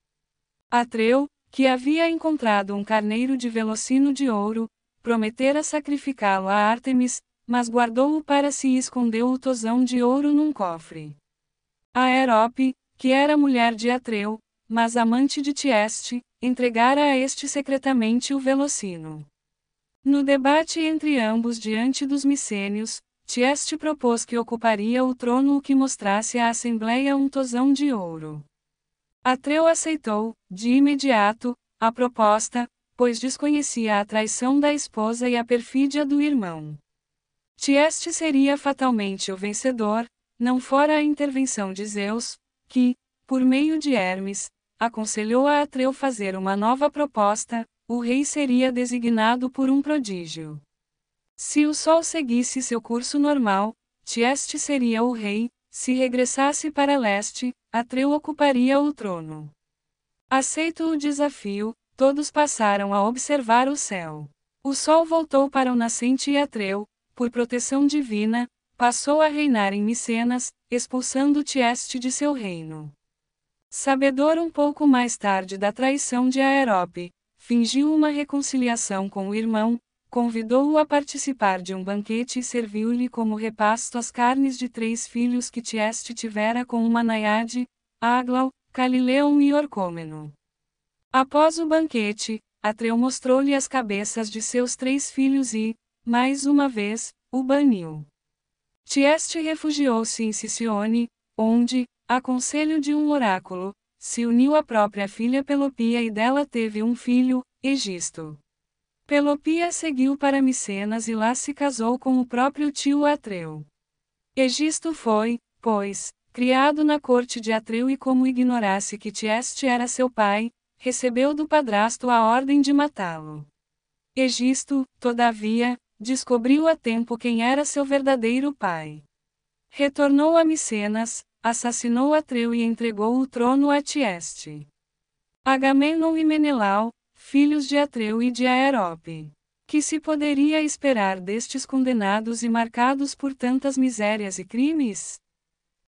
Atreu, que havia encontrado um carneiro de velocino de ouro, prometera sacrificá-lo a Ártemis, mas guardou-o para si e escondeu o tosão de ouro num cofre. A Aerope, que era mulher de Atreu, mas amante de Tieste, entregara a este secretamente o velocino. No debate entre ambos diante dos micênios, Tieste propôs que ocuparia o trono o que mostrasse à Assembleia um tosão de ouro. Atreu aceitou, de imediato, a proposta, pois desconhecia a traição da esposa e a perfídia do irmão. Tieste seria fatalmente o vencedor, não fora a intervenção de Zeus, que, por meio de Hermes, aconselhou a Atreu fazer uma nova proposta, o rei seria designado por um prodígio. Se o sol seguisse seu curso normal, Tieste seria o rei, se regressasse para leste, Atreu ocuparia o trono. Aceito o desafio, todos passaram a observar o céu. O sol voltou para o nascente e Atreu, por proteção divina, passou a reinar em Micenas, expulsando Tieste de seu reino. Sabedor um pouco mais tarde da traição de Aerope, fingiu uma reconciliação com o irmão, Convidou-o a participar de um banquete e serviu-lhe como repasto as carnes de três filhos que Tieste tivera com uma naiade, Aglau, Calileu e Orcômeno. Após o banquete, Atreu mostrou-lhe as cabeças de seus três filhos e, mais uma vez, o baniu. Tieste refugiou-se em Sicione, onde, a conselho de um oráculo, se uniu à própria filha Pelopia e dela teve um filho, Egisto. Pelopia seguiu para Micenas e lá se casou com o próprio tio Atreu. Egisto foi, pois, criado na corte de Atreu e como ignorasse que Tieste era seu pai, recebeu do padrasto a ordem de matá-lo. Egisto, todavia, descobriu a tempo quem era seu verdadeiro pai. Retornou a Micenas, assassinou Atreu e entregou o trono a Tieste. Agamenon e Menelau, filhos de Atreu e de Aerope. Que se poderia esperar destes condenados e marcados por tantas misérias e crimes?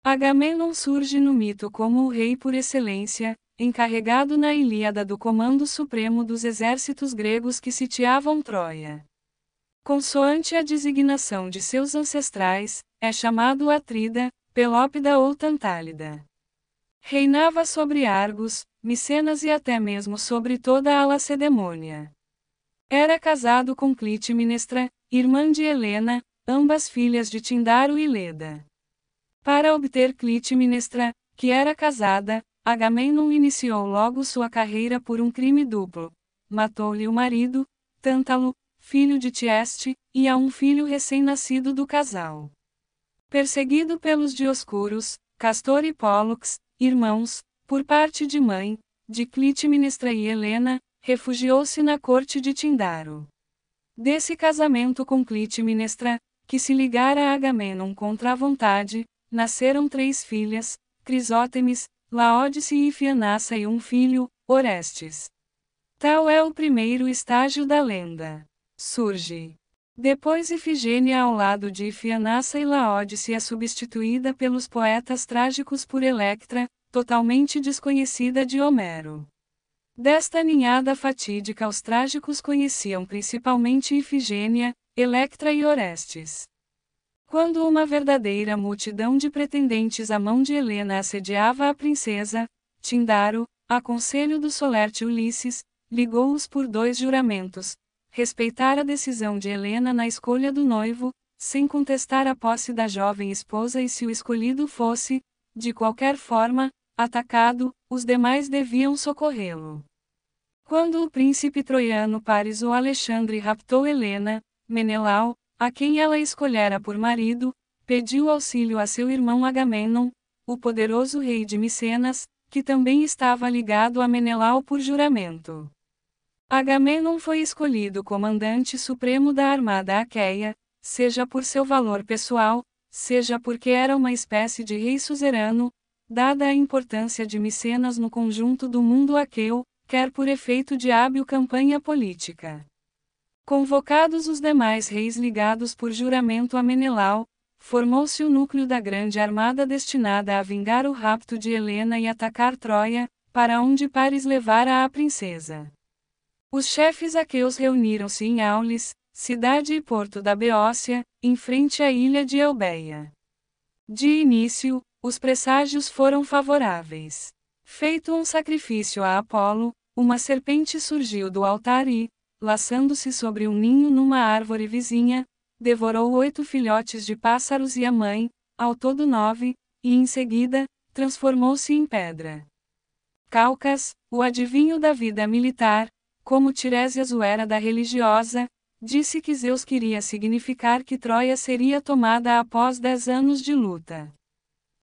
Agamenon surge no mito como o rei por excelência, encarregado na Ilíada do comando supremo dos exércitos gregos que sitiavam Troia. Consoante a designação de seus ancestrais, é chamado Atrida, Pelópida ou Tantálida. Reinava sobre Argos, Micenas e até mesmo sobre toda a Lacedemônia. Era casado com Clitemnestra, irmã de Helena, ambas filhas de Tindaro e Leda. Para obter Clitemnestra, que era casada, Agamemnon iniciou logo sua carreira por um crime duplo. Matou-lhe o marido, Tântalo, filho de Tieste, e a um filho recém-nascido do casal. Perseguido pelos Dioscuros, Castor e Pólux, irmãos, por parte de mãe, de Clitemnestra e Helena, refugiou-se na corte de Tindaro. Desse casamento com Clitemnestra, que se ligara a Agamenon contra a vontade, nasceram três filhas, Crisótemis, Laódice e Fianassa e um filho, Orestes. Tal é o primeiro estágio da lenda. Surge. Depois Ifigênia ao lado de Fianassa e Laódice é substituída pelos poetas trágicos por Electra, totalmente desconhecida de Homero. Desta ninhada fatídica os trágicos conheciam principalmente Ifigênia, Electra e Orestes. Quando uma verdadeira multidão de pretendentes à mão de Helena assediava a princesa, Tindaro, a conselho do solerte Ulisses, ligou-os por dois juramentos: respeitar a decisão de Helena na escolha do noivo, sem contestar a posse da jovem esposa e se o escolhido fosse, de qualquer forma, atacado, os demais deviam socorrê-lo. Quando o príncipe troiano Paris ou Alexandre raptou Helena, Menelau, a quem ela escolhera por marido, pediu auxílio a seu irmão Agamenon, o poderoso rei de Micenas, que também estava ligado a Menelau por juramento. Agamenon foi escolhido comandante supremo da armada aqueia, seja por seu valor pessoal, seja porque era uma espécie de rei suzerano, Dada a importância de Micenas no conjunto do mundo aqueu, quer por efeito de hábil campanha política. Convocados os demais reis ligados por juramento a Menelau, formou-se o núcleo da grande armada destinada a vingar o rapto de Helena e atacar Troia, para onde Paris levara a princesa. Os chefes aqueus reuniram-se em Aulis, cidade e porto da Beócia, em frente à ilha de Elbeia. De início, os presságios foram favoráveis. Feito um sacrifício a Apolo, uma serpente surgiu do altar e, laçando-se sobre um ninho numa árvore vizinha, devorou oito filhotes de pássaros e a mãe, ao todo nove, e em seguida, transformou-se em pedra. Calcas, o adivinho da vida militar, como Tiresias o era da religiosa, disse que Zeus queria significar que Troia seria tomada após dez anos de luta.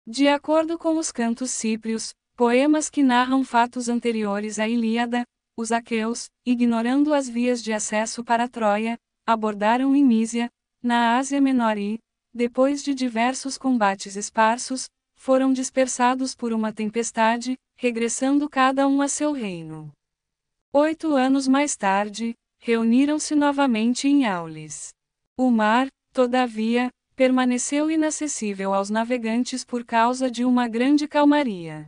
De acordo com os cantos cíprios, poemas que narram fatos anteriores à Ilíada, os aqueus, ignorando as vias de acesso para Troia, abordaram em Mísia, na Ásia Menor e, depois de diversos combates esparsos, foram dispersados por uma tempestade, regressando cada um a seu reino. Oito anos mais tarde, reuniram-se novamente em Aulis. O mar, todavia, permaneceu inacessível aos navegantes por causa de uma grande calmaria.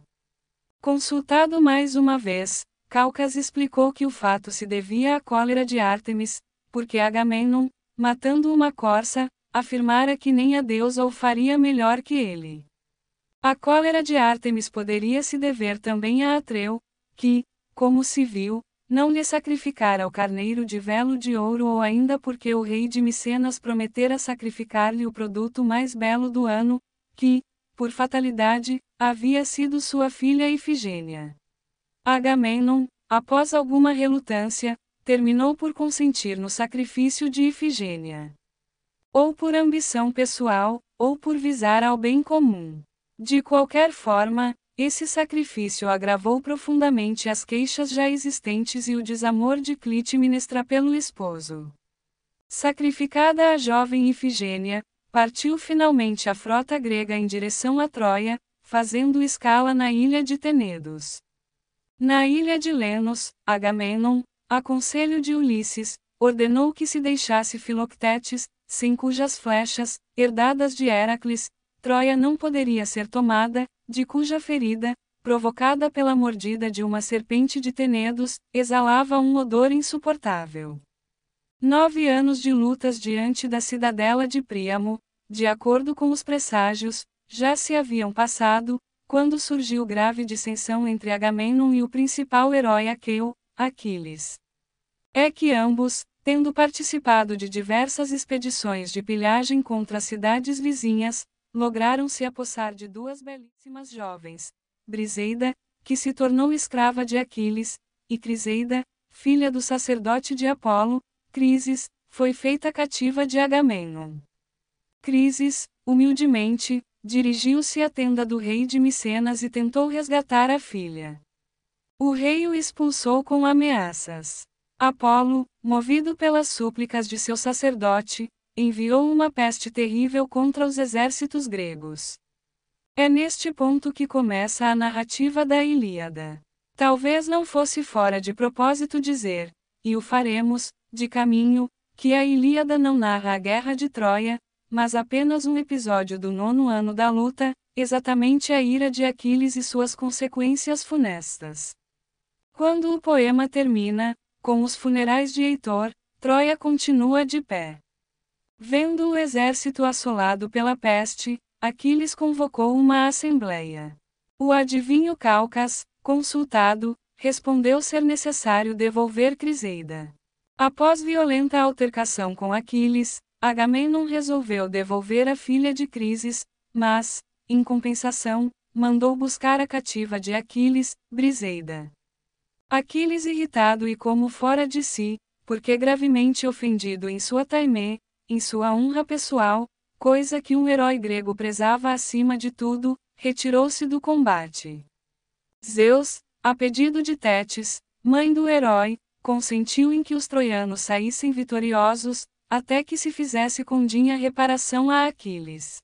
Consultado mais uma vez, Calcas explicou que o fato se devia à cólera de Ártemis, porque Agamemnon, matando uma corça, afirmara que nem a deusa o faria melhor que ele. A cólera de Ártemis poderia se dever também a Atreu, que, como se viu, não lhe sacrificar o carneiro de velo de ouro ou ainda porque o rei de Micenas prometera sacrificar-lhe o produto mais belo do ano, que, por fatalidade, havia sido sua filha Ifigênia. Agamemnon, após alguma relutância, terminou por consentir no sacrifício de Ifigênia. Ou por ambição pessoal, ou por visar ao bem comum. De qualquer forma, esse sacrifício agravou profundamente as queixas já existentes e o desamor de Clitemnestra pelo esposo. Sacrificada a jovem Ifigênia, partiu finalmente a frota grega em direção a Troia, fazendo escala na ilha de Tenedos. Na ilha de Lenos, Agamenon, a conselho de Ulisses, ordenou que se deixasse Filoctetes, sem cujas flechas, herdadas de Heracles, Troia não poderia ser tomada, de cuja ferida, provocada pela mordida de uma serpente de Tenedos, exalava um odor insuportável. Nove anos de lutas diante da cidadela de Príamo, de acordo com os presságios, já se haviam passado, quando surgiu grave dissensão entre Agamemnon e o principal herói aqueu, Aquiles. É que ambos, tendo participado de diversas expedições de pilhagem contra as cidades vizinhas, lograram-se apossar de duas belíssimas jovens, Briseida, que se tornou escrava de Aquiles, e Criseida, filha do sacerdote de Apolo, Crises, foi feita cativa de Agamemnon. Crises, humildemente, dirigiu-se à tenda do rei de Micenas e tentou resgatar a filha. O rei o expulsou com ameaças. Apolo, movido pelas súplicas de seu sacerdote, enviou uma peste terrível contra os exércitos gregos. É neste ponto que começa a narrativa da Ilíada. Talvez não fosse fora de propósito dizer, e o faremos, de caminho, que a Ilíada não narra a guerra de Troia, mas apenas um episódio do nono ano da luta, exatamente a ira de Aquiles e suas consequências funestas. Quando o poema termina, com os funerais de Heitor, Troia continua de pé. Vendo o exército assolado pela peste, Aquiles convocou uma assembleia. O adivinho Calcas, consultado, respondeu ser necessário devolver Criseida. Após violenta altercação com Aquiles, Agamenon resolveu devolver a filha de Crises, mas, em compensação, mandou buscar a cativa de Aquiles, Briseida. Aquiles irritado e como fora de si, porque gravemente ofendido em sua taimé, em sua honra pessoal, coisa que um herói grego prezava acima de tudo, retirou-se do combate. Zeus, a pedido de Tétis, mãe do herói, consentiu em que os troianos saíssem vitoriosos, até que se fizesse condinha reparação a Aquiles.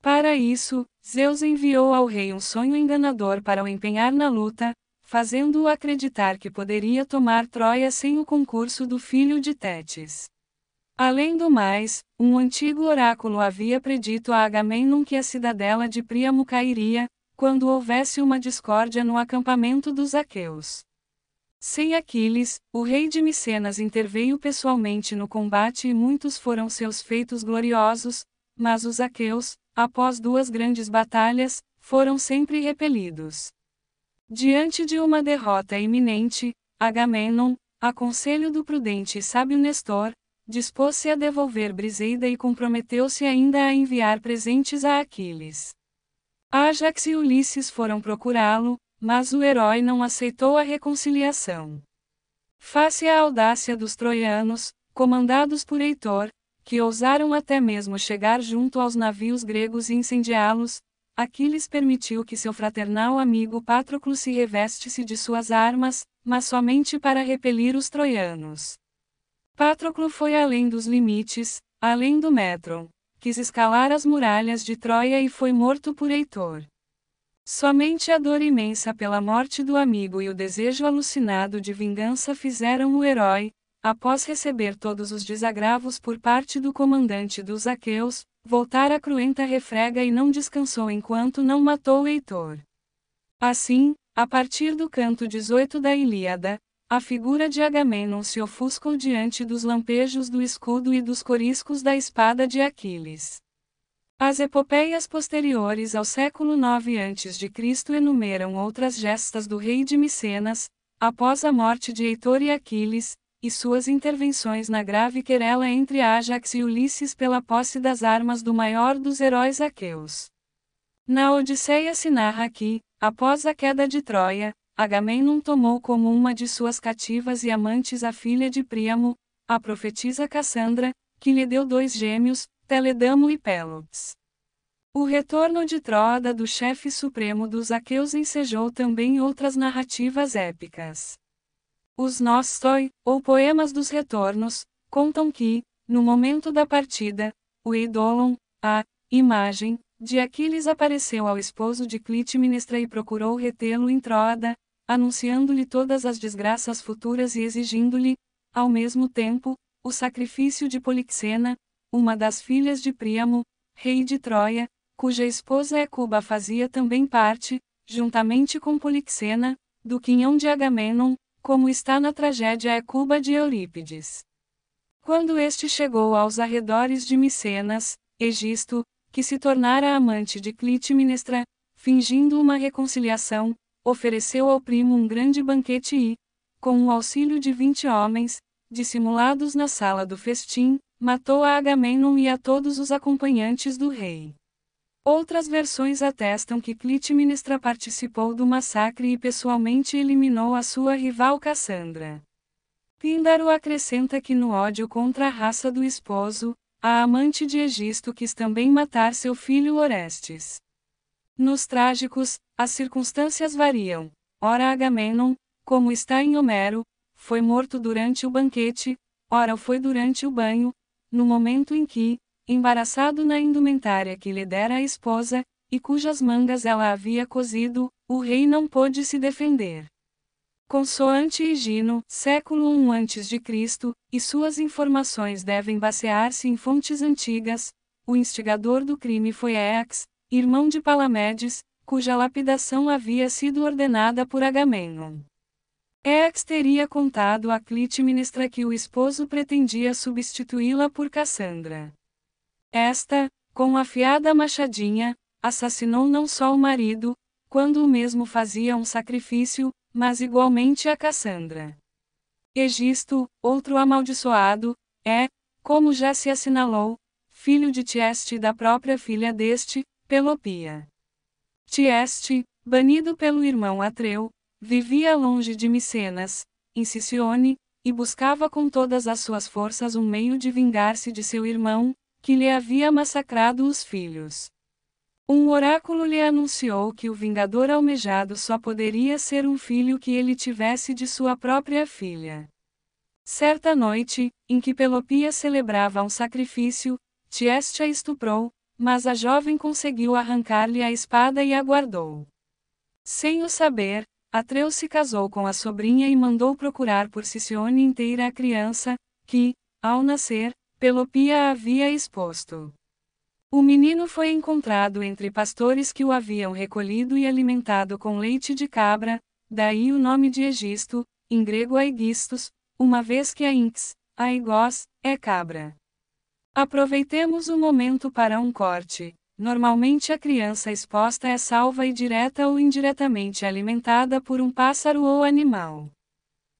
Para isso, Zeus enviou ao rei um sonho enganador para o empenhar na luta, fazendo-o acreditar que poderia tomar Troia sem o concurso do filho de Tétis. Além do mais, um antigo oráculo havia predito a Agamemnon que a cidadela de Príamo cairia, quando houvesse uma discórdia no acampamento dos aqueus. Sem Aquiles, o rei de Micenas interveio pessoalmente no combate e muitos foram seus feitos gloriosos, mas os aqueus, após duas grandes batalhas, foram sempre repelidos. Diante de uma derrota iminente, Agamenon, a conselho do prudente e sábio Nestor, Dispôs-se a devolver Briseida e comprometeu-se ainda a enviar presentes a Aquiles. Ajax e Ulisses foram procurá-lo, mas o herói não aceitou a reconciliação. Face à audácia dos troianos, comandados por Heitor, que ousaram até mesmo chegar junto aos navios gregos e incendiá-los, Aquiles permitiu que seu fraternal amigo Patroclo se reveste de suas armas, mas somente para repelir os troianos. Patroclo foi além dos limites, além do metron. Quis escalar as muralhas de Troia e foi morto por Heitor. Somente a dor imensa pela morte do amigo e o desejo alucinado de vingança fizeram o herói, após receber todos os desagravos por parte do comandante dos aqueus, voltar à cruenta refrega e não descansou enquanto não matou Heitor. Assim, a partir do canto 18 da Ilíada, a figura de Agamenon se ofuscou diante dos lampejos do escudo e dos coriscos da espada de Aquiles. As epopeias posteriores ao século IX a.C. enumeram outras gestas do rei de Micenas, após a morte de Heitor e Aquiles, e suas intervenções na grave querela entre Ajax e Ulisses pela posse das armas do maior dos heróis aqueus. Na Odisseia se narra que, após a queda de Troia, Agamenon tomou como uma de suas cativas e amantes a filha de Príamo, a profetisa Cassandra, que lhe deu dois gêmeos, Teledamo e Pelops. O retorno de Troada do chefe supremo dos aqueus ensejou também outras narrativas épicas. Os Nostoi, ou poemas dos retornos, contam que, no momento da partida, o Eidolon, a imagem, de Aquiles apareceu ao esposo de Clitemnestra e procurou retê-lo em Troada, anunciando-lhe todas as desgraças futuras e exigindo-lhe, ao mesmo tempo, o sacrifício de Polixena, uma das filhas de Príamo, rei de Troia, cuja esposa Ecuba é fazia também parte, juntamente com Polixena, do quinhão de Agamenon, como está na tragédia Ecuba é de Eurípides. Quando este chegou aos arredores de Micenas, Egisto, que se tornara amante de Clitemnestra, fingindo uma reconciliação, ofereceu ao primo um grande banquete e, com o auxílio de vinte homens, dissimulados na sala do festim, matou a Agamemnon e a todos os acompanhantes do rei. Outras versões atestam que Clitemnestra participou do massacre e pessoalmente eliminou a sua rival Cassandra. Píndaro acrescenta que no ódio contra a raça do esposo, a amante de Egisto quis também matar seu filho Orestes. Nos trágicos, as circunstâncias variam. Ora Agamenon, como está em Homero, foi morto durante o banquete, ora foi durante o banho, no momento em que, embaraçado na indumentária que lhe dera a esposa, e cujas mangas ela havia cozido, o rei não pôde se defender. Consoante Higino, século I a.C., e suas informações devem basear-se em fontes antigas, o instigador do crime foi Eax, irmão de Palamedes, cuja lapidação havia sido ordenada por Agamenon. Éax teria contado a Clitemnestra que o esposo pretendia substituí-la por Cassandra. Esta, com a machadinha, assassinou não só o marido, quando o mesmo fazia um sacrifício, mas igualmente a Cassandra. Egisto, outro amaldiçoado, é, como já se assinalou, filho de Tieste e da própria filha deste, Pelopia. Tieste, banido pelo irmão Atreu, vivia longe de Micenas, em Sicione, e buscava com todas as suas forças um meio de vingar-se de seu irmão, que lhe havia massacrado os filhos. Um oráculo lhe anunciou que o vingador almejado só poderia ser um filho que ele tivesse de sua própria filha. Certa noite, em que Pelopia celebrava um sacrifício, Tieste a estuprou, mas a jovem conseguiu arrancar-lhe a espada e aguardou. Sem o saber, Atreu se casou com a sobrinha e mandou procurar por Cicione inteira a criança, que, ao nascer, Pelopia havia exposto. O menino foi encontrado entre pastores que o haviam recolhido e alimentado com leite de cabra, daí o nome de Egisto, em grego Aigistos, uma vez que a Inx, Aigós, é cabra. Aproveitemos o momento para um corte. Normalmente a criança exposta é salva e direta ou indiretamente alimentada por um pássaro ou animal.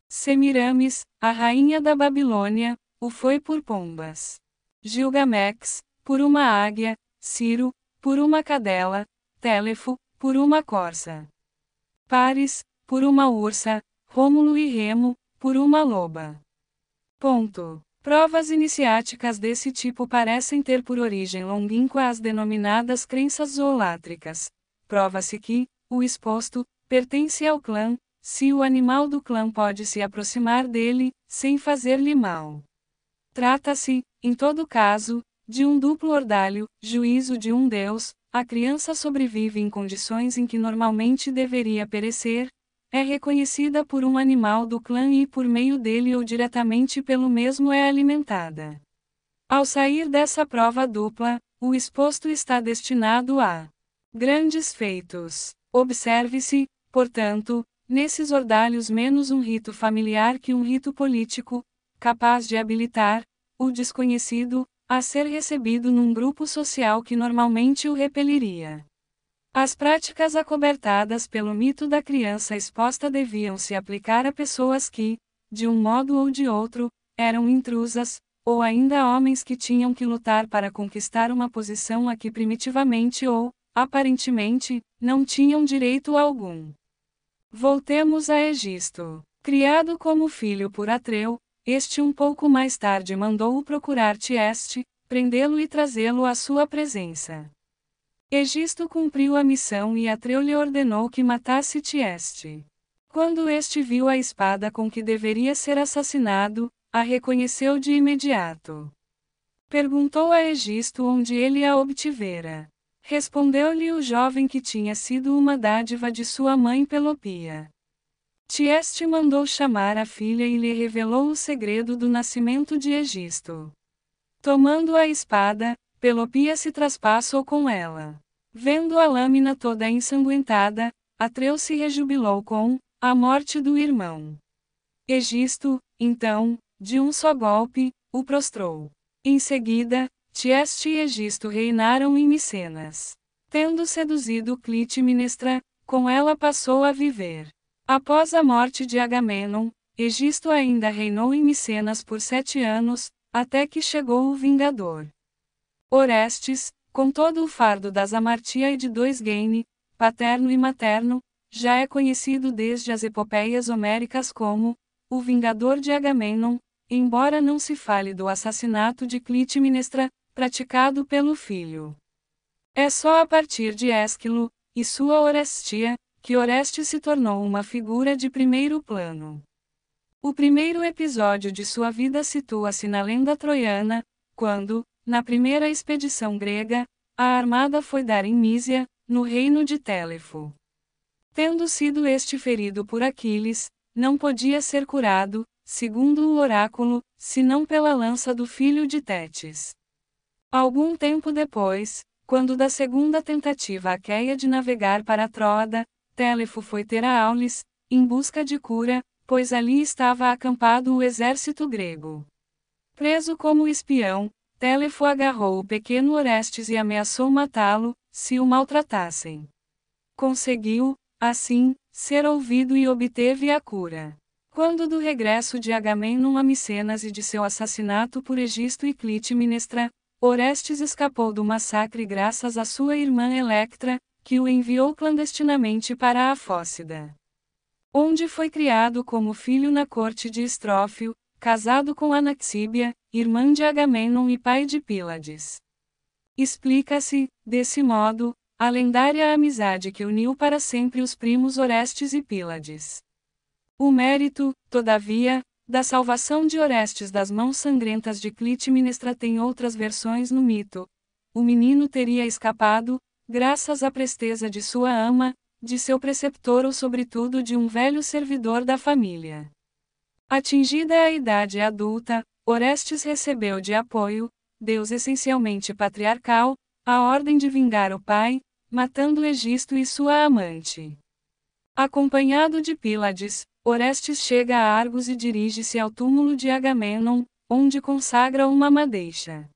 Semiramis, a rainha da Babilônia, o foi por pombas. Gilgamex, por uma águia, Ciro, por uma cadela, Télefo, por uma corça. Paris, por uma ursa, Rômulo e Remo, por uma loba. Ponto. Provas iniciáticas desse tipo parecem ter por origem longínqua as denominadas crenças zoolátricas. Prova-se que, o exposto, pertence ao clã, se o animal do clã pode se aproximar dele, sem fazer-lhe mal. Trata-se, em todo caso, de um duplo ordalho, juízo de um deus, a criança sobrevive em condições em que normalmente deveria perecer, é reconhecida por um animal do clã e por meio dele ou diretamente pelo mesmo é alimentada. Ao sair dessa prova dupla, o exposto está destinado a grandes feitos. Observe-se, portanto, nesses ordalhos menos um rito familiar que um rito político, capaz de habilitar o desconhecido a ser recebido num grupo social que normalmente o repeliria. As práticas acobertadas pelo mito da criança exposta deviam se aplicar a pessoas que, de um modo ou de outro, eram intrusas, ou ainda homens que tinham que lutar para conquistar uma posição a que primitivamente ou, aparentemente, não tinham direito algum. Voltemos a Egisto. Criado como filho por Atreu, este um pouco mais tarde mandou-o procurar Tieste, prendê-lo e trazê-lo à sua presença. Egisto cumpriu a missão e Atreu lhe ordenou que matasse Tieste. Quando este viu a espada com que deveria ser assassinado, a reconheceu de imediato. Perguntou a Egisto onde ele a obtivera. Respondeu-lhe o jovem que tinha sido uma dádiva de sua mãe Pelopia. Tieste mandou chamar a filha e lhe revelou o segredo do nascimento de Egisto. Tomando a espada, Pelopia se traspassou com ela. Vendo a lâmina toda ensanguentada, Atreu se rejubilou com a morte do irmão. Egisto, então, de um só golpe, o prostrou. Em seguida, Tieste e Egisto reinaram em Micenas. Tendo seduzido Clitemnestra, com ela passou a viver. Após a morte de Agamenon, Egisto ainda reinou em Micenas por sete anos, até que chegou o Vingador. Orestes, com todo o fardo das amartia e de dois gaine, paterno e materno, já é conhecido desde as epopeias homéricas como o vingador de Agamemnon, embora não se fale do assassinato de Clitemnestra, praticado pelo filho. É só a partir de Ésquilo e sua Orestia que Oreste se tornou uma figura de primeiro plano. O primeiro episódio de sua vida situa-se na lenda troiana, quando, na primeira expedição grega, a armada foi dar em Mísia, no reino de Télefo. Tendo sido este ferido por Aquiles, não podia ser curado, segundo o oráculo, senão pela lança do filho de Tétis. Algum tempo depois, quando da segunda tentativa aqueia de navegar para Troada, Télefo foi ter a Aulis, em busca de cura, pois ali estava acampado o exército grego. Preso como espião, Telefo agarrou o pequeno Orestes e ameaçou matá-lo, se o maltratassem. Conseguiu, assim, ser ouvido e obteve a cura. Quando do regresso de Agamemnon a Micenas e de seu assassinato por Egisto e Clitemnestra, Orestes escapou do massacre graças à sua irmã Electra, que o enviou clandestinamente para a Fócida. Onde foi criado como filho na corte de Estrófio, casado com Anaxíbia, irmã de Agamenon e pai de Pílades. Explica-se, desse modo, a lendária amizade que uniu para sempre os primos Orestes e Pílades. O mérito, todavia, da salvação de Orestes das mãos sangrentas de Clitemnestra tem outras versões no mito. O menino teria escapado, graças à presteza de sua ama, de seu preceptor ou sobretudo de um velho servidor da família. Atingida a idade adulta, Orestes recebeu de apoio, Deus essencialmente patriarcal, a ordem de vingar o pai, matando Egisto e sua amante. Acompanhado de Pílades, Orestes chega a Argos e dirige-se ao túmulo de Agamenon, onde consagra uma madeixa.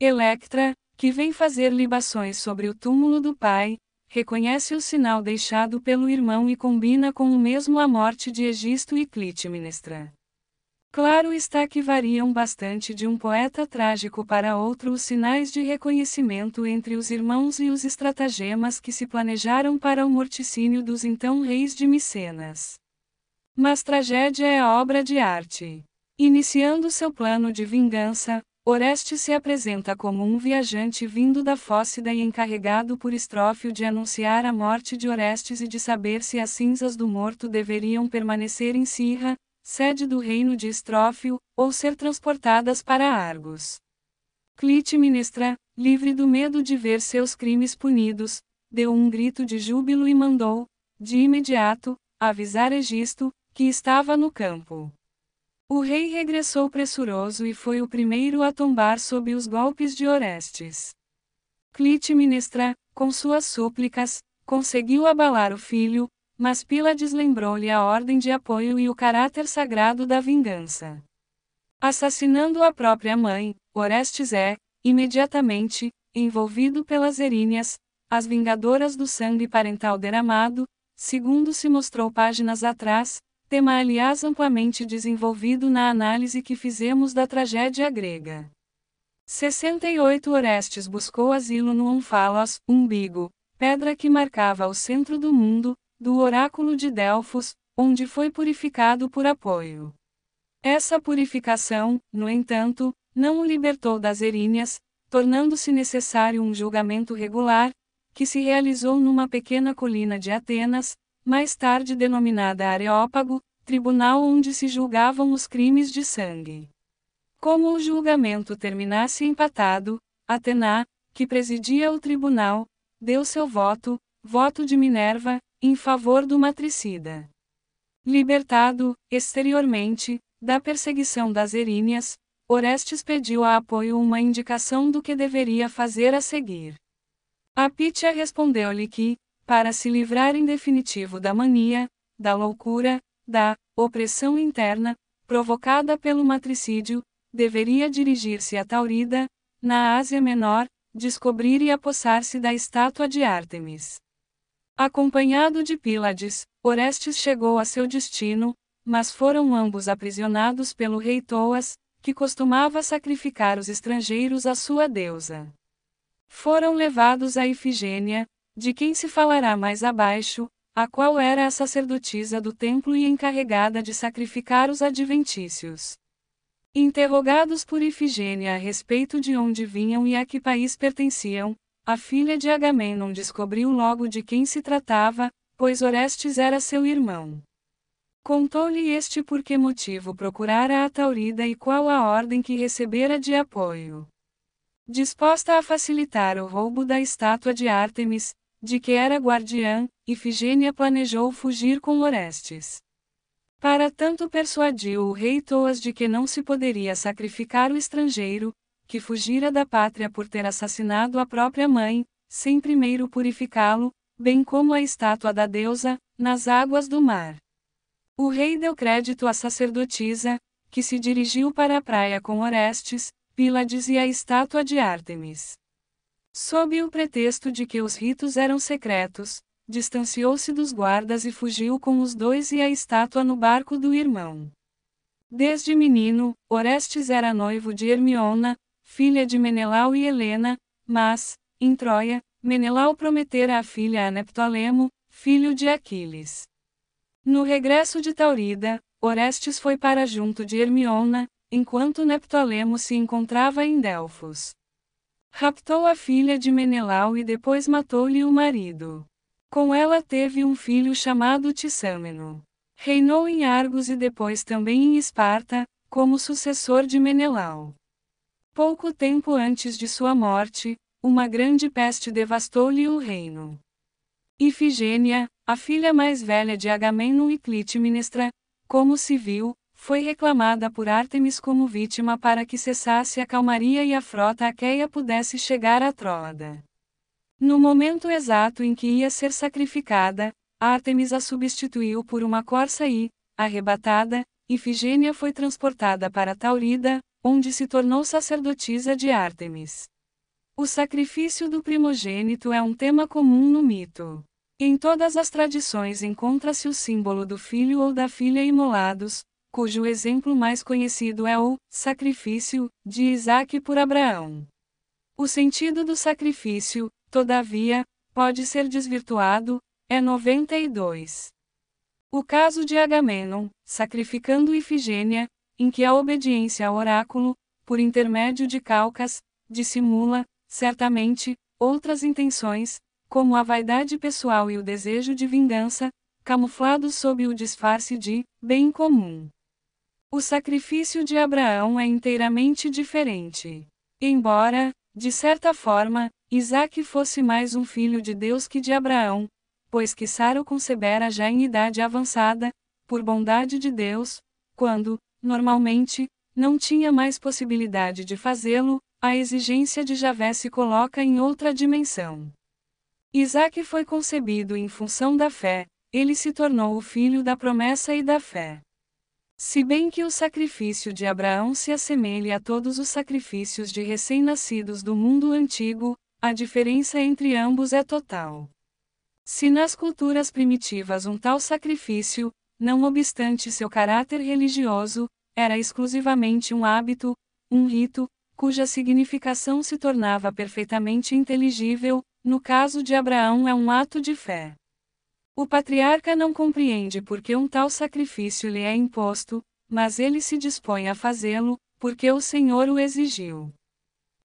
Electra, que vem fazer libações sobre o túmulo do pai, reconhece o sinal deixado pelo irmão e combina com o mesmo a morte de Egisto e Clitemnestra. Claro está que variam bastante de um poeta trágico para outro os sinais de reconhecimento entre os irmãos e os estratagemas que se planejaram para o morticínio dos então reis de Micenas. Mas tragédia é obra de arte. Iniciando seu plano de vingança, Orestes se apresenta como um viajante vindo da Fócida e encarregado por Estrófio de anunciar a morte de Orestes e de saber se as cinzas do morto deveriam permanecer em Sirra, sede do reino de Estrófio, ou ser transportadas para Argos. Clite ministra, livre do medo de ver seus crimes punidos, deu um grito de júbilo e mandou, de imediato, avisar Egisto, que estava no campo. O rei regressou pressuroso e foi o primeiro a tombar sob os golpes de Orestes. Clite ministra, com suas súplicas, conseguiu abalar o filho, mas Pílades lembrou-lhe a ordem de apoio e o caráter sagrado da vingança. Assassinando a própria mãe, Orestes é, imediatamente, envolvido pelas eríneas, as vingadoras do sangue parental derramado, segundo se mostrou páginas atrás, tema aliás amplamente desenvolvido na análise que fizemos da tragédia grega. 68 Orestes buscou asilo no Omphalos, umbigo, pedra que marcava o centro do mundo, do oráculo de Delfos, onde foi purificado por apoio. Essa purificação, no entanto, não o libertou das eríneas, tornando-se necessário um julgamento regular, que se realizou numa pequena colina de Atenas, mais tarde denominada Areópago, tribunal onde se julgavam os crimes de sangue. Como o julgamento terminasse empatado, Atená, que presidia o tribunal, deu seu voto, voto de Minerva, em favor do matricida. Libertado, exteriormente, da perseguição das eríneas, Orestes pediu a apoio uma indicação do que deveria fazer a seguir. A Pitia respondeu-lhe que, para se livrar em definitivo da mania, da loucura, da opressão interna, provocada pelo matricídio, deveria dirigir-se a Taurida, na Ásia Menor, descobrir e apossar-se da estátua de Ártemis. Acompanhado de Pílades, Orestes chegou a seu destino, mas foram ambos aprisionados pelo rei Toas, que costumava sacrificar os estrangeiros à sua deusa. Foram levados a Ifigênia, de quem se falará mais abaixo, a qual era a sacerdotisa do templo e encarregada de sacrificar os adventícios. Interrogados por Ifigênia a respeito de onde vinham e a que país pertenciam, a filha de Agamenon descobriu logo de quem se tratava, pois Orestes era seu irmão. Contou-lhe este por que motivo procurara a Taurida e qual a ordem que recebera de apoio. Disposta a facilitar o roubo da estátua de Ártemis, de que era guardiã, Ifigênia planejou fugir com Orestes. Para tanto persuadiu o rei Toas de que não se poderia sacrificar o estrangeiro, que fugira da pátria por ter assassinado a própria mãe, sem primeiro purificá-lo, bem como a estátua da deusa, nas águas do mar. O rei deu crédito à sacerdotisa, que se dirigiu para a praia com Orestes, Pílades e a estátua de Ártemis. Sob o pretexto de que os ritos eram secretos, distanciou-se dos guardas e fugiu com os dois e a estátua no barco do irmão. Desde menino, Orestes era noivo de Hermiona, filha de Menelau e Helena, mas, em Troia, Menelau prometera a filha a Neptolemo, filho de Aquiles. No regresso de Taurida, Orestes foi para junto de Hermiona, enquanto Neptolemo se encontrava em Delfos. Raptou a filha de Menelau e depois matou-lhe o marido. Com ela teve um filho chamado Tissâmeno. Reinou em Argos e depois também em Esparta, como sucessor de Menelau. Pouco tempo antes de sua morte, uma grande peste devastou-lhe o reino. Ifigênia, a filha mais velha de Agamemnon e Clitemnestra, como se viu, foi reclamada por Ártemis como vítima para que cessasse a calmaria e a frota aqueia pudesse chegar a Troada. No momento exato em que ia ser sacrificada, Ártemis a substituiu por uma corça e, arrebatada, Ifigênia foi transportada para Taurida, onde se tornou sacerdotisa de Ártemis. O sacrifício do primogênito é um tema comum no mito. Em todas as tradições encontra-se o símbolo do filho ou da filha imolados, cujo exemplo mais conhecido é o sacrifício de Isaac por Abraão. O sentido do sacrifício, todavia, pode ser desvirtuado, é 92. O caso de Agamenon, sacrificando Ifigênia, em que a obediência ao oráculo, por intermédio de calcas, dissimula, certamente, outras intenções, como a vaidade pessoal e o desejo de vingança, camuflados sob o disfarce de bem comum. O sacrifício de Abraão é inteiramente diferente. Embora, de certa forma, Isaac fosse mais um filho de Deus que de Abraão, pois que Sara o concebera já em idade avançada, por bondade de Deus, quando, Normalmente, não tinha mais possibilidade de fazê-lo, a exigência de Javé se coloca em outra dimensão. Isaac foi concebido em função da fé, ele se tornou o filho da promessa e da fé. Se bem que o sacrifício de Abraão se assemelhe a todos os sacrifícios de recém-nascidos do mundo antigo, a diferença entre ambos é total. Se nas culturas primitivas um tal sacrifício, não obstante seu caráter religioso, era exclusivamente um hábito, um rito, cuja significação se tornava perfeitamente inteligível, no caso de Abraão é um ato de fé. O patriarca não compreende por que um tal sacrifício lhe é imposto, mas ele se dispõe a fazê-lo, porque o Senhor o exigiu.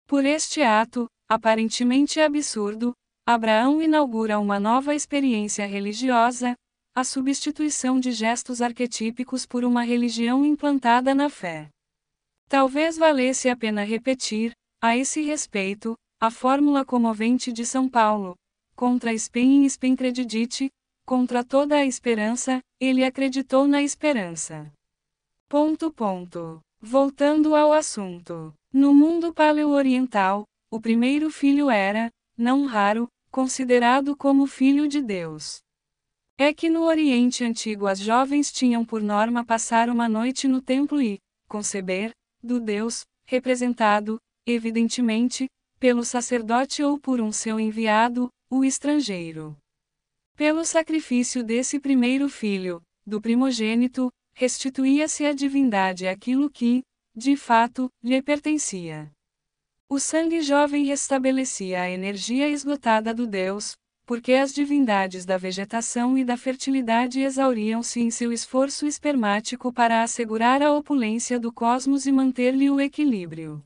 Por este ato, aparentemente absurdo, Abraão inaugura uma nova experiência religiosa, a substituição de gestos arquetípicos por uma religião implantada na fé. Talvez valesse a pena repetir, a esse respeito, a fórmula comovente de São Paulo: contra spem e spem credidite, contra toda a esperança, ele acreditou na esperança. Ponto ponto. Voltando ao assunto. No mundo paleo-oriental, o primeiro filho era, não raro, considerado como filho de Deus. É que no Oriente Antigo as jovens tinham por norma passar uma noite no templo e conceber do Deus, representado, evidentemente, pelo sacerdote ou por um seu enviado, o estrangeiro. Pelo sacrifício desse primeiro filho, do primogênito, restituía-se à divindade aquilo que, de fato, lhe pertencia. O sangue jovem restabelecia a energia esgotada do Deus, porque as divindades da vegetação e da fertilidade exauriam-se em seu esforço espermático para assegurar a opulência do cosmos e manter-lhe o equilíbrio.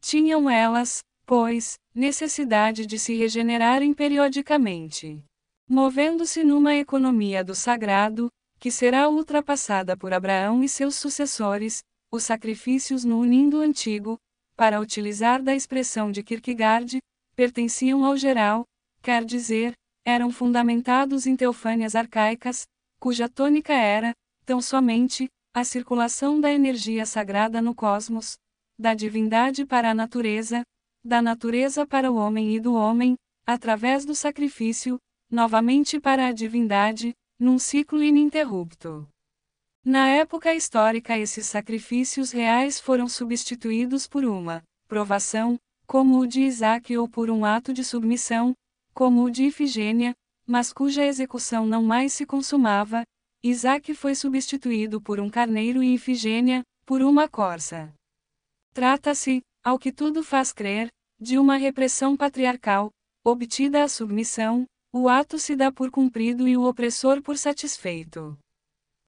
Tinham elas, pois, necessidade de se regenerarem periodicamente. Movendo-se numa economia do sagrado, que será ultrapassada por Abraão e seus sucessores, os sacrifícios no unindo antigo, para utilizar da expressão de Kierkegaard, pertenciam ao geral, quer dizer, eram fundamentados em teofanias arcaicas, cuja tônica era, tão somente, a circulação da energia sagrada no cosmos, da divindade para a natureza, da natureza para o homem e do homem, através do sacrifício, novamente para a divindade, num ciclo ininterrupto. Na época histórica, esses sacrifícios reais foram substituídos por uma provação, como o de Isaac, ou por um ato de submissão, como o de Ifigênia, mas cuja execução não mais se consumava, Isaac foi substituído por um carneiro e Ifigênia, por uma corça. Trata-se, ao que tudo faz crer, de uma repressão patriarcal, obtida a submissão, o ato se dá por cumprido e o opressor por satisfeito.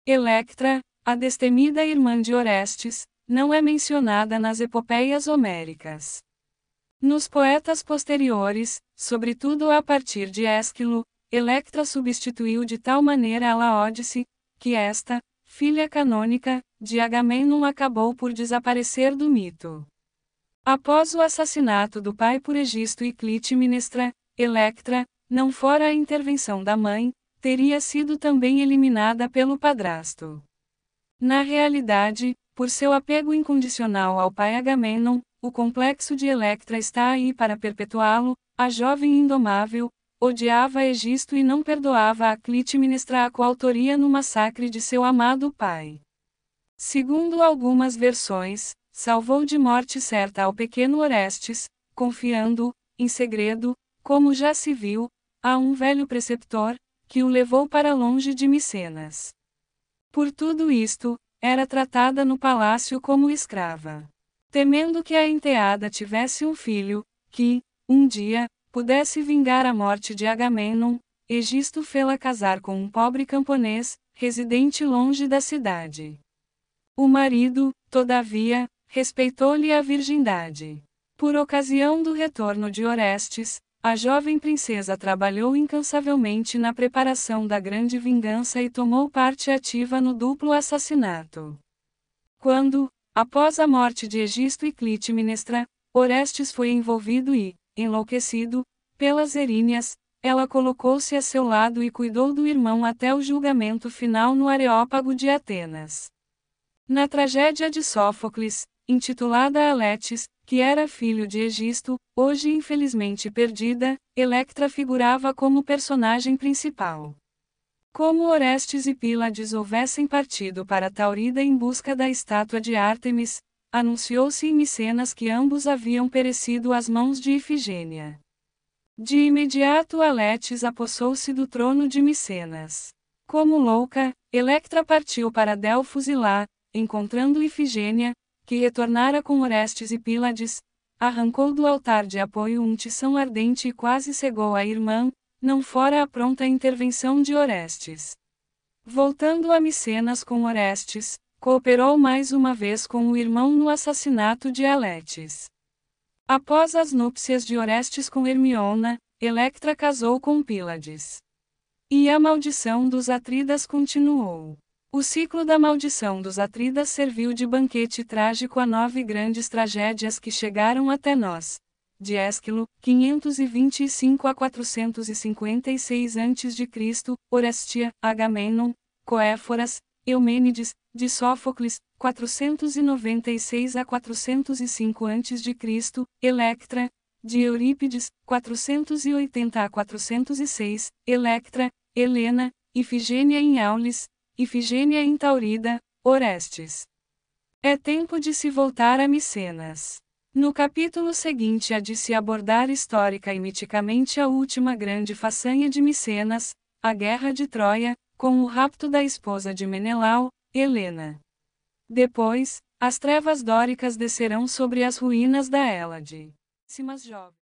Electra, a destemida irmã de Orestes, não é mencionada nas epopeias homéricas. Nos poetas posteriores, sobretudo a partir de Ésquilo, Electra substituiu de tal maneira a Laódice, que esta, filha canônica, de Agamenon acabou por desaparecer do mito. Após o assassinato do pai por Egisto e Clitemnestra, Electra, não fora a intervenção da mãe, teria sido também eliminada pelo padrasto. Na realidade, por seu apego incondicional ao pai Agamenon, o complexo de Electra está aí para perpetuá-lo, a jovem indomável, odiava Egisto e não perdoava a Clite a coautoria no massacre de seu amado pai. Segundo algumas versões, salvou de morte certa ao pequeno Orestes, confiando, em segredo, como já se viu, a um velho preceptor, que o levou para longe de Micenas. Por tudo isto, era tratada no palácio como escrava temendo que a enteada tivesse um filho, que, um dia, pudesse vingar a morte de Agamenon, Egisto fê-la casar com um pobre camponês, residente longe da cidade. O marido, todavia, respeitou-lhe a virgindade. Por ocasião do retorno de Orestes, a jovem princesa trabalhou incansavelmente na preparação da grande vingança e tomou parte ativa no duplo assassinato. Quando, Após a morte de Egisto e Clitemnestra, Orestes foi envolvido e, enlouquecido, pelas eríneas, ela colocou-se a seu lado e cuidou do irmão até o julgamento final no Areópago de Atenas. Na tragédia de Sófocles, intitulada Aletes, que era filho de Egisto, hoje infelizmente perdida, Electra figurava como personagem principal. Como Orestes e Pílades houvessem partido para Taurida em busca da estátua de Ártemis, anunciou-se em Micenas que ambos haviam perecido às mãos de Ifigênia. De imediato Aletes apossou-se do trono de Micenas. Como louca, Electra partiu para Delfos e lá, encontrando Ifigênia, que retornara com Orestes e Pílades, arrancou do altar de apoio um tição ardente e quase cegou a irmã, não fora a pronta intervenção de Orestes. Voltando a Micenas com Orestes, cooperou mais uma vez com o irmão no assassinato de Aletes. Após as núpcias de Orestes com Hermiona, Electra casou com Pílades. E a maldição dos Atridas continuou. O ciclo da maldição dos Atridas serviu de banquete trágico a nove grandes tragédias que chegaram até nós, de Ésquilo, 525 a 456 a.C., Orestia, Agamenon, Coéforas, Eumênides, de Sófocles, 496 a 405 a.C., Electra, de Eurípides, 480 a 406, Electra, Helena, Ifigênia em Aulis, Ifigênia em Taurida, Orestes. É tempo de se voltar a Micenas. No capítulo seguinte há de se abordar histórica e miticamente a última grande façanha de Micenas, a Guerra de Troia, com o rapto da esposa de Menelau, Helena. Depois, as trevas dóricas descerão sobre as ruínas da Hélade. Simas Jovem.